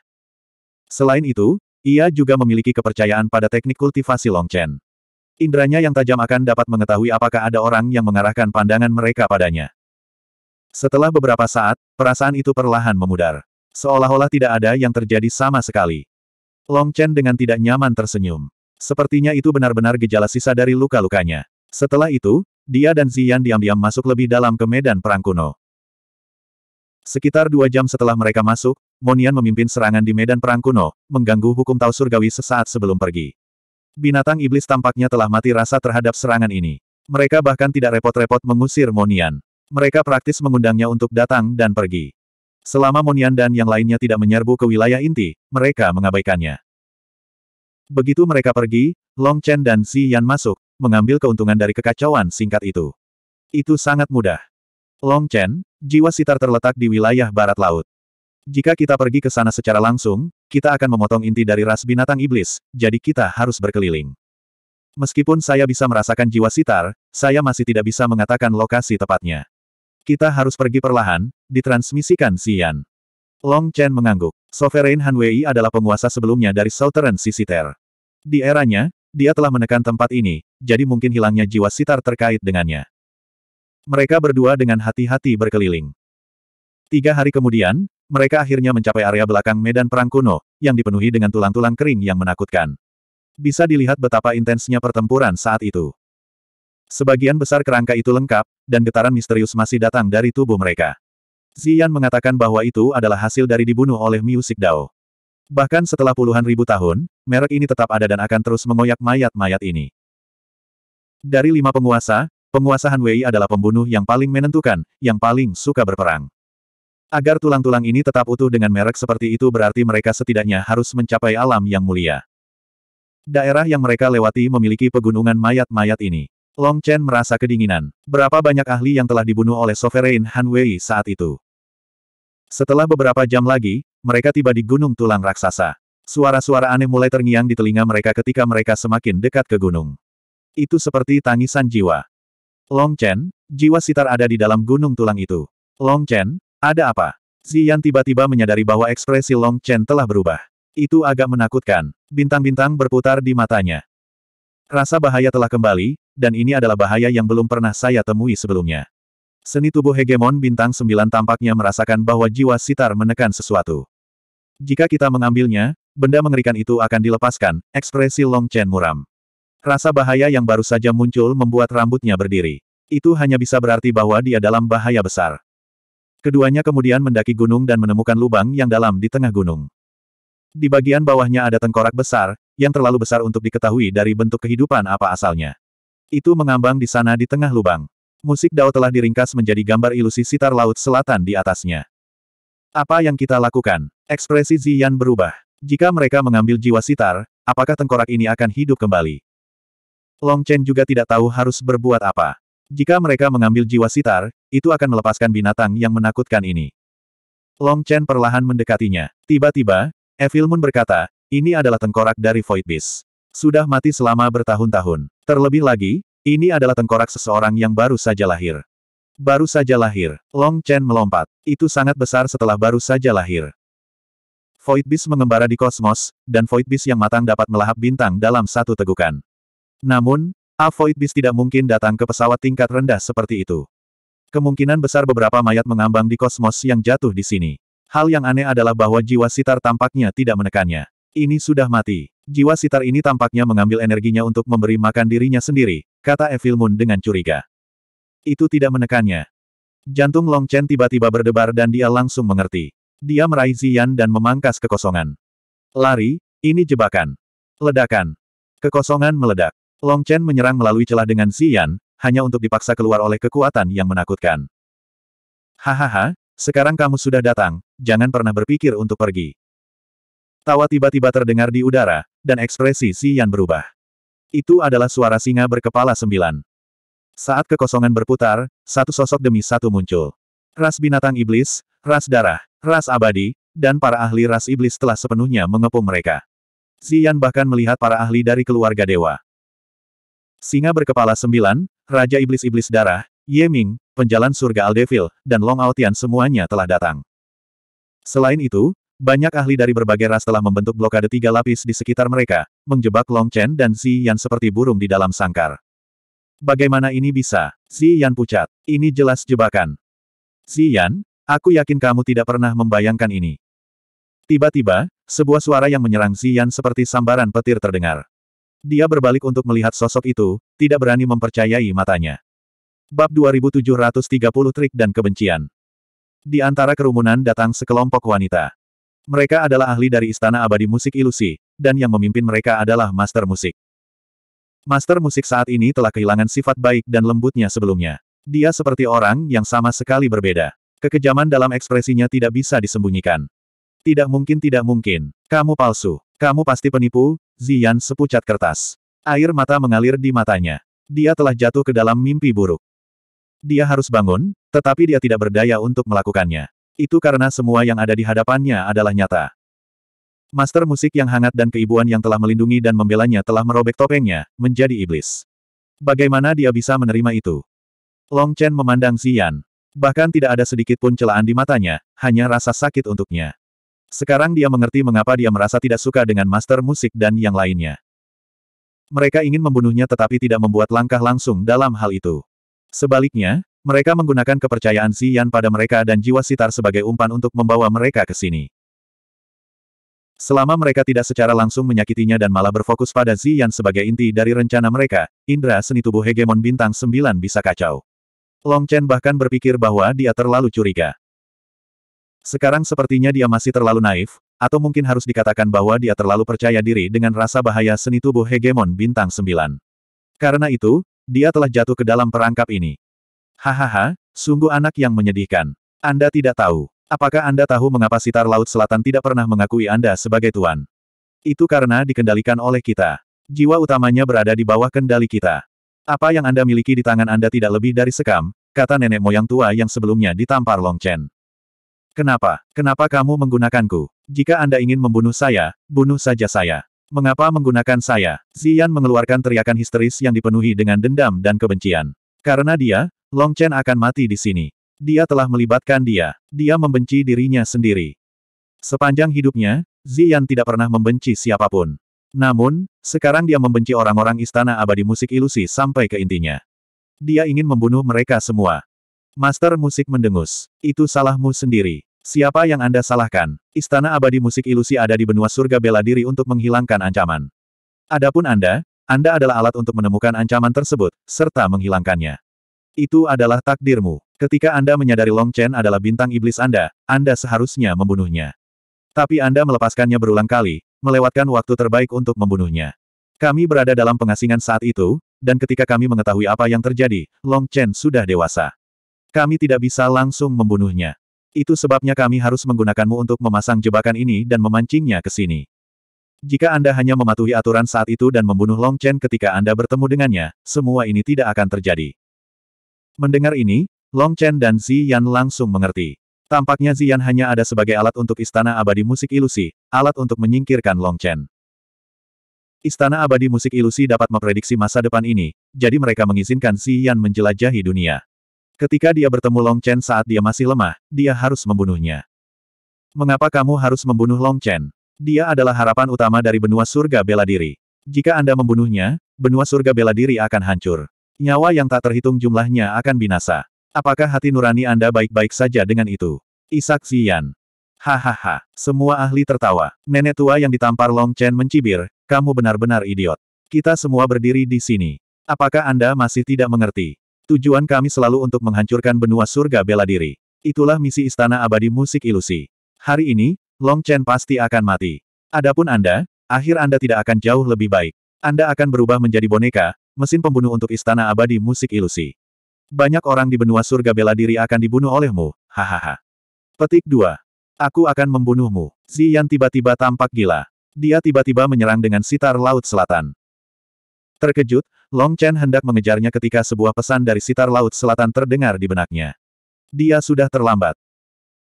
Selain itu, ia juga memiliki kepercayaan pada teknik kultivasi Long Chen. Indranya yang tajam akan dapat mengetahui apakah ada orang yang mengarahkan pandangan mereka padanya. Setelah beberapa saat, perasaan itu perlahan memudar. Seolah-olah tidak ada yang terjadi sama sekali. Long Chen dengan tidak nyaman tersenyum. Sepertinya itu benar-benar gejala sisa dari luka-lukanya. Setelah itu, dia dan Zian diam-diam masuk lebih dalam ke medan perang kuno. Sekitar dua jam setelah mereka masuk, Monian memimpin serangan di medan perang kuno, mengganggu hukum Tau Surgawi sesaat sebelum pergi. Binatang iblis tampaknya telah mati rasa terhadap serangan ini. Mereka bahkan tidak repot-repot mengusir Monian. Mereka praktis mengundangnya untuk datang dan pergi. Selama Monian dan yang lainnya tidak menyerbu ke wilayah inti, mereka mengabaikannya. Begitu mereka pergi, Long Chen dan Yan masuk, mengambil keuntungan dari kekacauan singkat itu. Itu sangat mudah. Long Chen, jiwa sitar terletak di wilayah barat laut. Jika kita pergi ke sana secara langsung, kita akan memotong inti dari ras binatang iblis, jadi kita harus berkeliling. Meskipun saya bisa merasakan jiwa sitar, saya masih tidak bisa mengatakan lokasi tepatnya. Kita harus pergi perlahan, ditransmisikan Yan. Long Chen mengangguk. Sovereign Han Wei adalah penguasa sebelumnya dari Southern Sisiter. Di eranya, dia telah menekan tempat ini, jadi mungkin hilangnya jiwa sitar terkait dengannya. Mereka berdua dengan hati-hati berkeliling. Tiga hari kemudian, mereka akhirnya mencapai area belakang medan perang kuno, yang dipenuhi dengan tulang-tulang kering yang menakutkan. Bisa dilihat betapa intensnya pertempuran saat itu. Sebagian besar kerangka itu lengkap, dan getaran misterius masih datang dari tubuh mereka. Zian mengatakan bahwa itu adalah hasil dari dibunuh oleh Miu Dao. Bahkan setelah puluhan ribu tahun, merek ini tetap ada dan akan terus mengoyak mayat-mayat ini. Dari lima penguasa, penguasa Han Wei adalah pembunuh yang paling menentukan, yang paling suka berperang. Agar tulang-tulang ini tetap utuh dengan merek seperti itu berarti mereka setidaknya harus mencapai alam yang mulia. Daerah yang mereka lewati memiliki pegunungan mayat-mayat ini. Long Chen merasa kedinginan. Berapa banyak ahli yang telah dibunuh oleh Sovereign Han Wei saat itu? Setelah beberapa jam lagi, mereka tiba di Gunung Tulang Raksasa. Suara-suara aneh mulai terngiang di telinga mereka ketika mereka semakin dekat ke gunung. Itu seperti tangisan jiwa. Long Chen, jiwa sitar ada di dalam gunung tulang itu. Long Chen, ada apa? Zian tiba-tiba menyadari bahwa ekspresi Long Chen telah berubah. Itu agak menakutkan. Bintang-bintang berputar di matanya. Rasa bahaya telah kembali, dan ini adalah bahaya yang belum pernah saya temui sebelumnya. Seni tubuh hegemon bintang sembilan tampaknya merasakan bahwa jiwa sitar menekan sesuatu. Jika kita mengambilnya, benda mengerikan itu akan dilepaskan, ekspresi Long Chen muram. Rasa bahaya yang baru saja muncul membuat rambutnya berdiri. Itu hanya bisa berarti bahwa dia dalam bahaya besar. Keduanya kemudian mendaki gunung dan menemukan lubang yang dalam di tengah gunung. Di bagian bawahnya ada tengkorak besar, yang terlalu besar untuk diketahui dari bentuk kehidupan apa asalnya. Itu mengambang di sana di tengah lubang. Musik Dao telah diringkas menjadi gambar ilusi sitar laut selatan di atasnya. Apa yang kita lakukan? Ekspresi Ziyan berubah. Jika mereka mengambil jiwa sitar, apakah tengkorak ini akan hidup kembali? Long Chen juga tidak tahu harus berbuat apa. Jika mereka mengambil jiwa sitar, itu akan melepaskan binatang yang menakutkan ini. Long Chen perlahan mendekatinya. Tiba-tiba, Evil Moon berkata, ini adalah tengkorak dari Void Beast. Sudah mati selama bertahun-tahun. Terlebih lagi, ini adalah tengkorak seseorang yang baru saja lahir. Baru saja lahir, Long Chen melompat. Itu sangat besar setelah baru saja lahir. Void Beast mengembara di kosmos, dan Void Beast yang matang dapat melahap bintang dalam satu tegukan. Namun, A Void Beast tidak mungkin datang ke pesawat tingkat rendah seperti itu. Kemungkinan besar beberapa mayat mengambang di kosmos yang jatuh di sini. Hal yang aneh adalah bahwa jiwa sitar tampaknya tidak menekannya. Ini sudah mati. Jiwa sitar ini tampaknya mengambil energinya untuk memberi makan dirinya sendiri, kata Evil Moon dengan curiga. Itu tidak menekannya. Jantung Long Chen tiba-tiba berdebar dan dia langsung mengerti. Dia meraih Zian dan memangkas kekosongan. Lari, ini jebakan. Ledakan. Kekosongan meledak. Long Chen menyerang melalui celah dengan Zian, hanya untuk dipaksa keluar oleh kekuatan yang menakutkan. Hahaha, sekarang kamu sudah datang, jangan pernah berpikir untuk pergi. Tawa tiba-tiba terdengar di udara, dan ekspresi Zian berubah. Itu adalah suara singa berkepala sembilan. Saat kekosongan berputar, satu sosok demi satu muncul. Ras binatang iblis, ras darah, ras abadi, dan para ahli ras iblis telah sepenuhnya mengepung mereka. Zian bahkan melihat para ahli dari keluarga dewa. Singa berkepala sembilan, Raja Iblis-Iblis Darah, Ye Ming, penjalan surga Aldevil, dan Long Aotian semuanya telah datang. Selain itu, banyak ahli dari berbagai ras telah membentuk blokade tiga lapis di sekitar mereka, menjebak Long Chen dan Xi Yan seperti burung di dalam sangkar. Bagaimana ini bisa? Xi Yan pucat. Ini jelas jebakan. Xi Yan, aku yakin kamu tidak pernah membayangkan ini. Tiba-tiba, sebuah suara yang menyerang Xi Yan seperti sambaran petir terdengar. Dia berbalik untuk melihat sosok itu, tidak berani mempercayai matanya. Bab 2730 Trik dan Kebencian Di antara kerumunan datang sekelompok wanita. Mereka adalah ahli dari Istana Abadi Musik Ilusi, dan yang memimpin mereka adalah Master Musik. Master Musik saat ini telah kehilangan sifat baik dan lembutnya sebelumnya. Dia seperti orang yang sama sekali berbeda. Kekejaman dalam ekspresinya tidak bisa disembunyikan. Tidak mungkin tidak mungkin. Kamu palsu. Kamu pasti penipu, Ziyan sepucat kertas. Air mata mengalir di matanya. Dia telah jatuh ke dalam mimpi buruk. Dia harus bangun, tetapi dia tidak berdaya untuk melakukannya. Itu karena semua yang ada di hadapannya adalah nyata. Master musik yang hangat dan keibuan yang telah melindungi dan membelanya telah merobek topengnya, menjadi iblis. Bagaimana dia bisa menerima itu? Long Chen memandang Xian. Bahkan tidak ada sedikit pun celaan di matanya, hanya rasa sakit untuknya. Sekarang dia mengerti mengapa dia merasa tidak suka dengan master musik dan yang lainnya. Mereka ingin membunuhnya tetapi tidak membuat langkah langsung dalam hal itu. Sebaliknya, mereka menggunakan kepercayaan Yan pada mereka dan jiwa sitar sebagai umpan untuk membawa mereka ke sini. Selama mereka tidak secara langsung menyakitinya dan malah berfokus pada Yan sebagai inti dari rencana mereka, Indra seni tubuh hegemon bintang 9 bisa kacau. Long Chen bahkan berpikir bahwa dia terlalu curiga. Sekarang sepertinya dia masih terlalu naif, atau mungkin harus dikatakan bahwa dia terlalu percaya diri dengan rasa bahaya seni tubuh hegemon bintang 9. Karena itu, dia telah jatuh ke dalam perangkap ini. Hahaha, sungguh anak yang menyedihkan. Anda tidak tahu. Apakah Anda tahu mengapa Sitar Laut Selatan tidak pernah mengakui Anda sebagai tuan? Itu karena dikendalikan oleh kita. Jiwa utamanya berada di bawah kendali kita. Apa yang Anda miliki di tangan Anda tidak lebih dari sekam, kata nenek moyang tua yang sebelumnya ditampar Long Chen. Kenapa? Kenapa kamu menggunakanku? Jika Anda ingin membunuh saya, bunuh saja saya. Mengapa menggunakan saya? Zian mengeluarkan teriakan histeris yang dipenuhi dengan dendam dan kebencian. Karena dia, Long Chen akan mati di sini. Dia telah melibatkan dia. Dia membenci dirinya sendiri. Sepanjang hidupnya, Ziyan tidak pernah membenci siapapun. Namun, sekarang dia membenci orang-orang istana abadi musik ilusi sampai ke intinya. Dia ingin membunuh mereka semua. Master musik mendengus. Itu salahmu sendiri. Siapa yang Anda salahkan? Istana abadi musik ilusi ada di benua surga bela diri untuk menghilangkan ancaman. Adapun Anda, Anda adalah alat untuk menemukan ancaman tersebut, serta menghilangkannya. Itu adalah takdirmu. Ketika Anda menyadari Long Chen adalah bintang iblis Anda, Anda seharusnya membunuhnya. Tapi Anda melepaskannya berulang kali, melewatkan waktu terbaik untuk membunuhnya. Kami berada dalam pengasingan saat itu, dan ketika kami mengetahui apa yang terjadi, Long Chen sudah dewasa. Kami tidak bisa langsung membunuhnya. Itu sebabnya kami harus menggunakanmu untuk memasang jebakan ini dan memancingnya ke sini. Jika Anda hanya mematuhi aturan saat itu dan membunuh Long Chen ketika Anda bertemu dengannya, semua ini tidak akan terjadi. Mendengar ini, Long Chen dan Ziyan langsung mengerti. Tampaknya Ziyan hanya ada sebagai alat untuk Istana Abadi Musik Ilusi, alat untuk menyingkirkan Long Chen. Istana Abadi Musik Ilusi dapat memprediksi masa depan ini, jadi mereka mengizinkan Ziyan menjelajahi dunia. Ketika dia bertemu Long Chen saat dia masih lemah, dia harus membunuhnya. Mengapa kamu harus membunuh Long Chen? Dia adalah harapan utama dari benua surga bela diri. Jika Anda membunuhnya, benua surga bela diri akan hancur. Nyawa yang tak terhitung jumlahnya akan binasa. Apakah hati nurani Anda baik-baik saja dengan itu? Isak Xian. Hahaha, semua ahli tertawa. Nenek tua yang ditampar Long Chen mencibir, kamu benar-benar idiot. Kita semua berdiri di sini. Apakah Anda masih tidak mengerti? Tujuan kami selalu untuk menghancurkan benua surga bela diri. Itulah misi Istana Abadi Musik Ilusi. Hari ini, Long Chen pasti akan mati. Adapun Anda, akhir Anda tidak akan jauh lebih baik. Anda akan berubah menjadi boneka, mesin pembunuh untuk istana abadi musik ilusi. Banyak orang di benua surga bela diri akan dibunuh olehmu, hahaha. Petik 2. Aku akan membunuhmu. Ziyan tiba-tiba tampak gila. Dia tiba-tiba menyerang dengan sitar laut selatan. Terkejut, Long Chen hendak mengejarnya ketika sebuah pesan dari sitar laut selatan terdengar di benaknya. Dia sudah terlambat.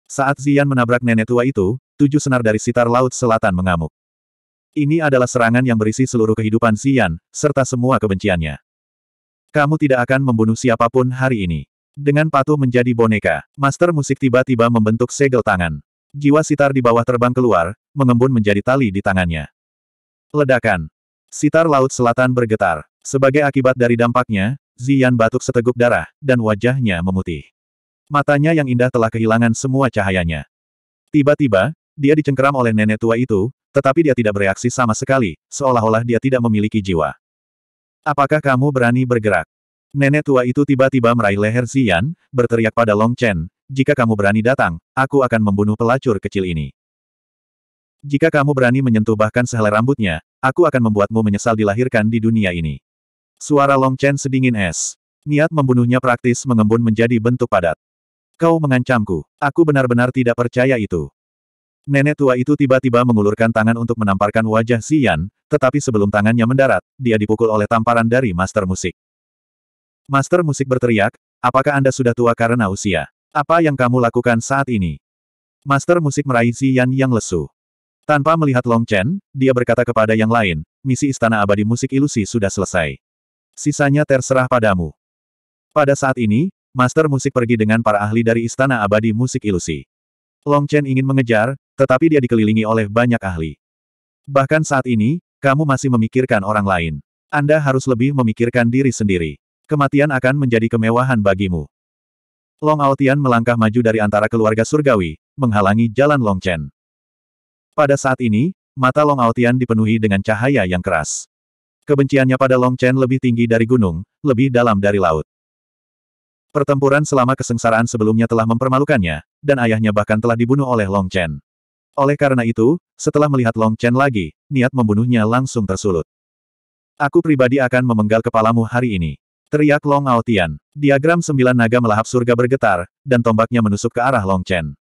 Saat Zian menabrak nenek tua itu, tujuh senar dari sitar laut selatan mengamuk. Ini adalah serangan yang berisi seluruh kehidupan Xian, serta semua kebenciannya. Kamu tidak akan membunuh siapapun hari ini. Dengan patuh menjadi boneka, Master Musik tiba-tiba membentuk segel tangan. Jiwa sitar di bawah terbang keluar, mengembun menjadi tali di tangannya. Ledakan. Sitar Laut Selatan bergetar. Sebagai akibat dari dampaknya, Zian batuk seteguk darah, dan wajahnya memutih. Matanya yang indah telah kehilangan semua cahayanya. Tiba-tiba, dia dicengkeram oleh nenek tua itu, tetapi dia tidak bereaksi sama sekali, seolah-olah dia tidak memiliki jiwa. Apakah kamu berani bergerak? Nenek tua itu tiba-tiba meraih leher Zian, berteriak pada Long Chen, jika kamu berani datang, aku akan membunuh pelacur kecil ini. Jika kamu berani menyentuh bahkan sehelai rambutnya, aku akan membuatmu menyesal dilahirkan di dunia ini. Suara Long Chen sedingin es. Niat membunuhnya praktis mengembun menjadi bentuk padat. Kau mengancamku. Aku benar-benar tidak percaya itu. Nenek tua itu tiba-tiba mengulurkan tangan untuk menamparkan wajah Xian, tetapi sebelum tangannya mendarat, dia dipukul oleh tamparan dari Master Musik. Master Musik berteriak, apakah Anda sudah tua karena usia? Apa yang kamu lakukan saat ini? Master Musik meraih Xian yang lesu. Tanpa melihat Long Chen, dia berkata kepada yang lain, misi Istana Abadi Musik Ilusi sudah selesai. Sisanya terserah padamu. Pada saat ini, Master Musik pergi dengan para ahli dari Istana Abadi Musik Ilusi. Long Chen ingin mengejar, tetapi dia dikelilingi oleh banyak ahli. Bahkan saat ini, kamu masih memikirkan orang lain. Anda harus lebih memikirkan diri sendiri. Kematian akan menjadi kemewahan bagimu. Long Aotian melangkah maju dari antara keluarga surgawi, menghalangi jalan Long Chen. Pada saat ini, mata Long Aotian dipenuhi dengan cahaya yang keras. Kebenciannya pada Long Chen lebih tinggi dari gunung, lebih dalam dari laut. Pertempuran selama kesengsaraan sebelumnya telah mempermalukannya, dan ayahnya bahkan telah dibunuh oleh Long Chen. Oleh karena itu, setelah melihat Long Chen lagi, niat membunuhnya langsung tersulut. Aku pribadi akan memenggal kepalamu hari ini. Teriak Long Aotian. Diagram sembilan naga melahap surga bergetar, dan tombaknya menusuk ke arah Long Chen.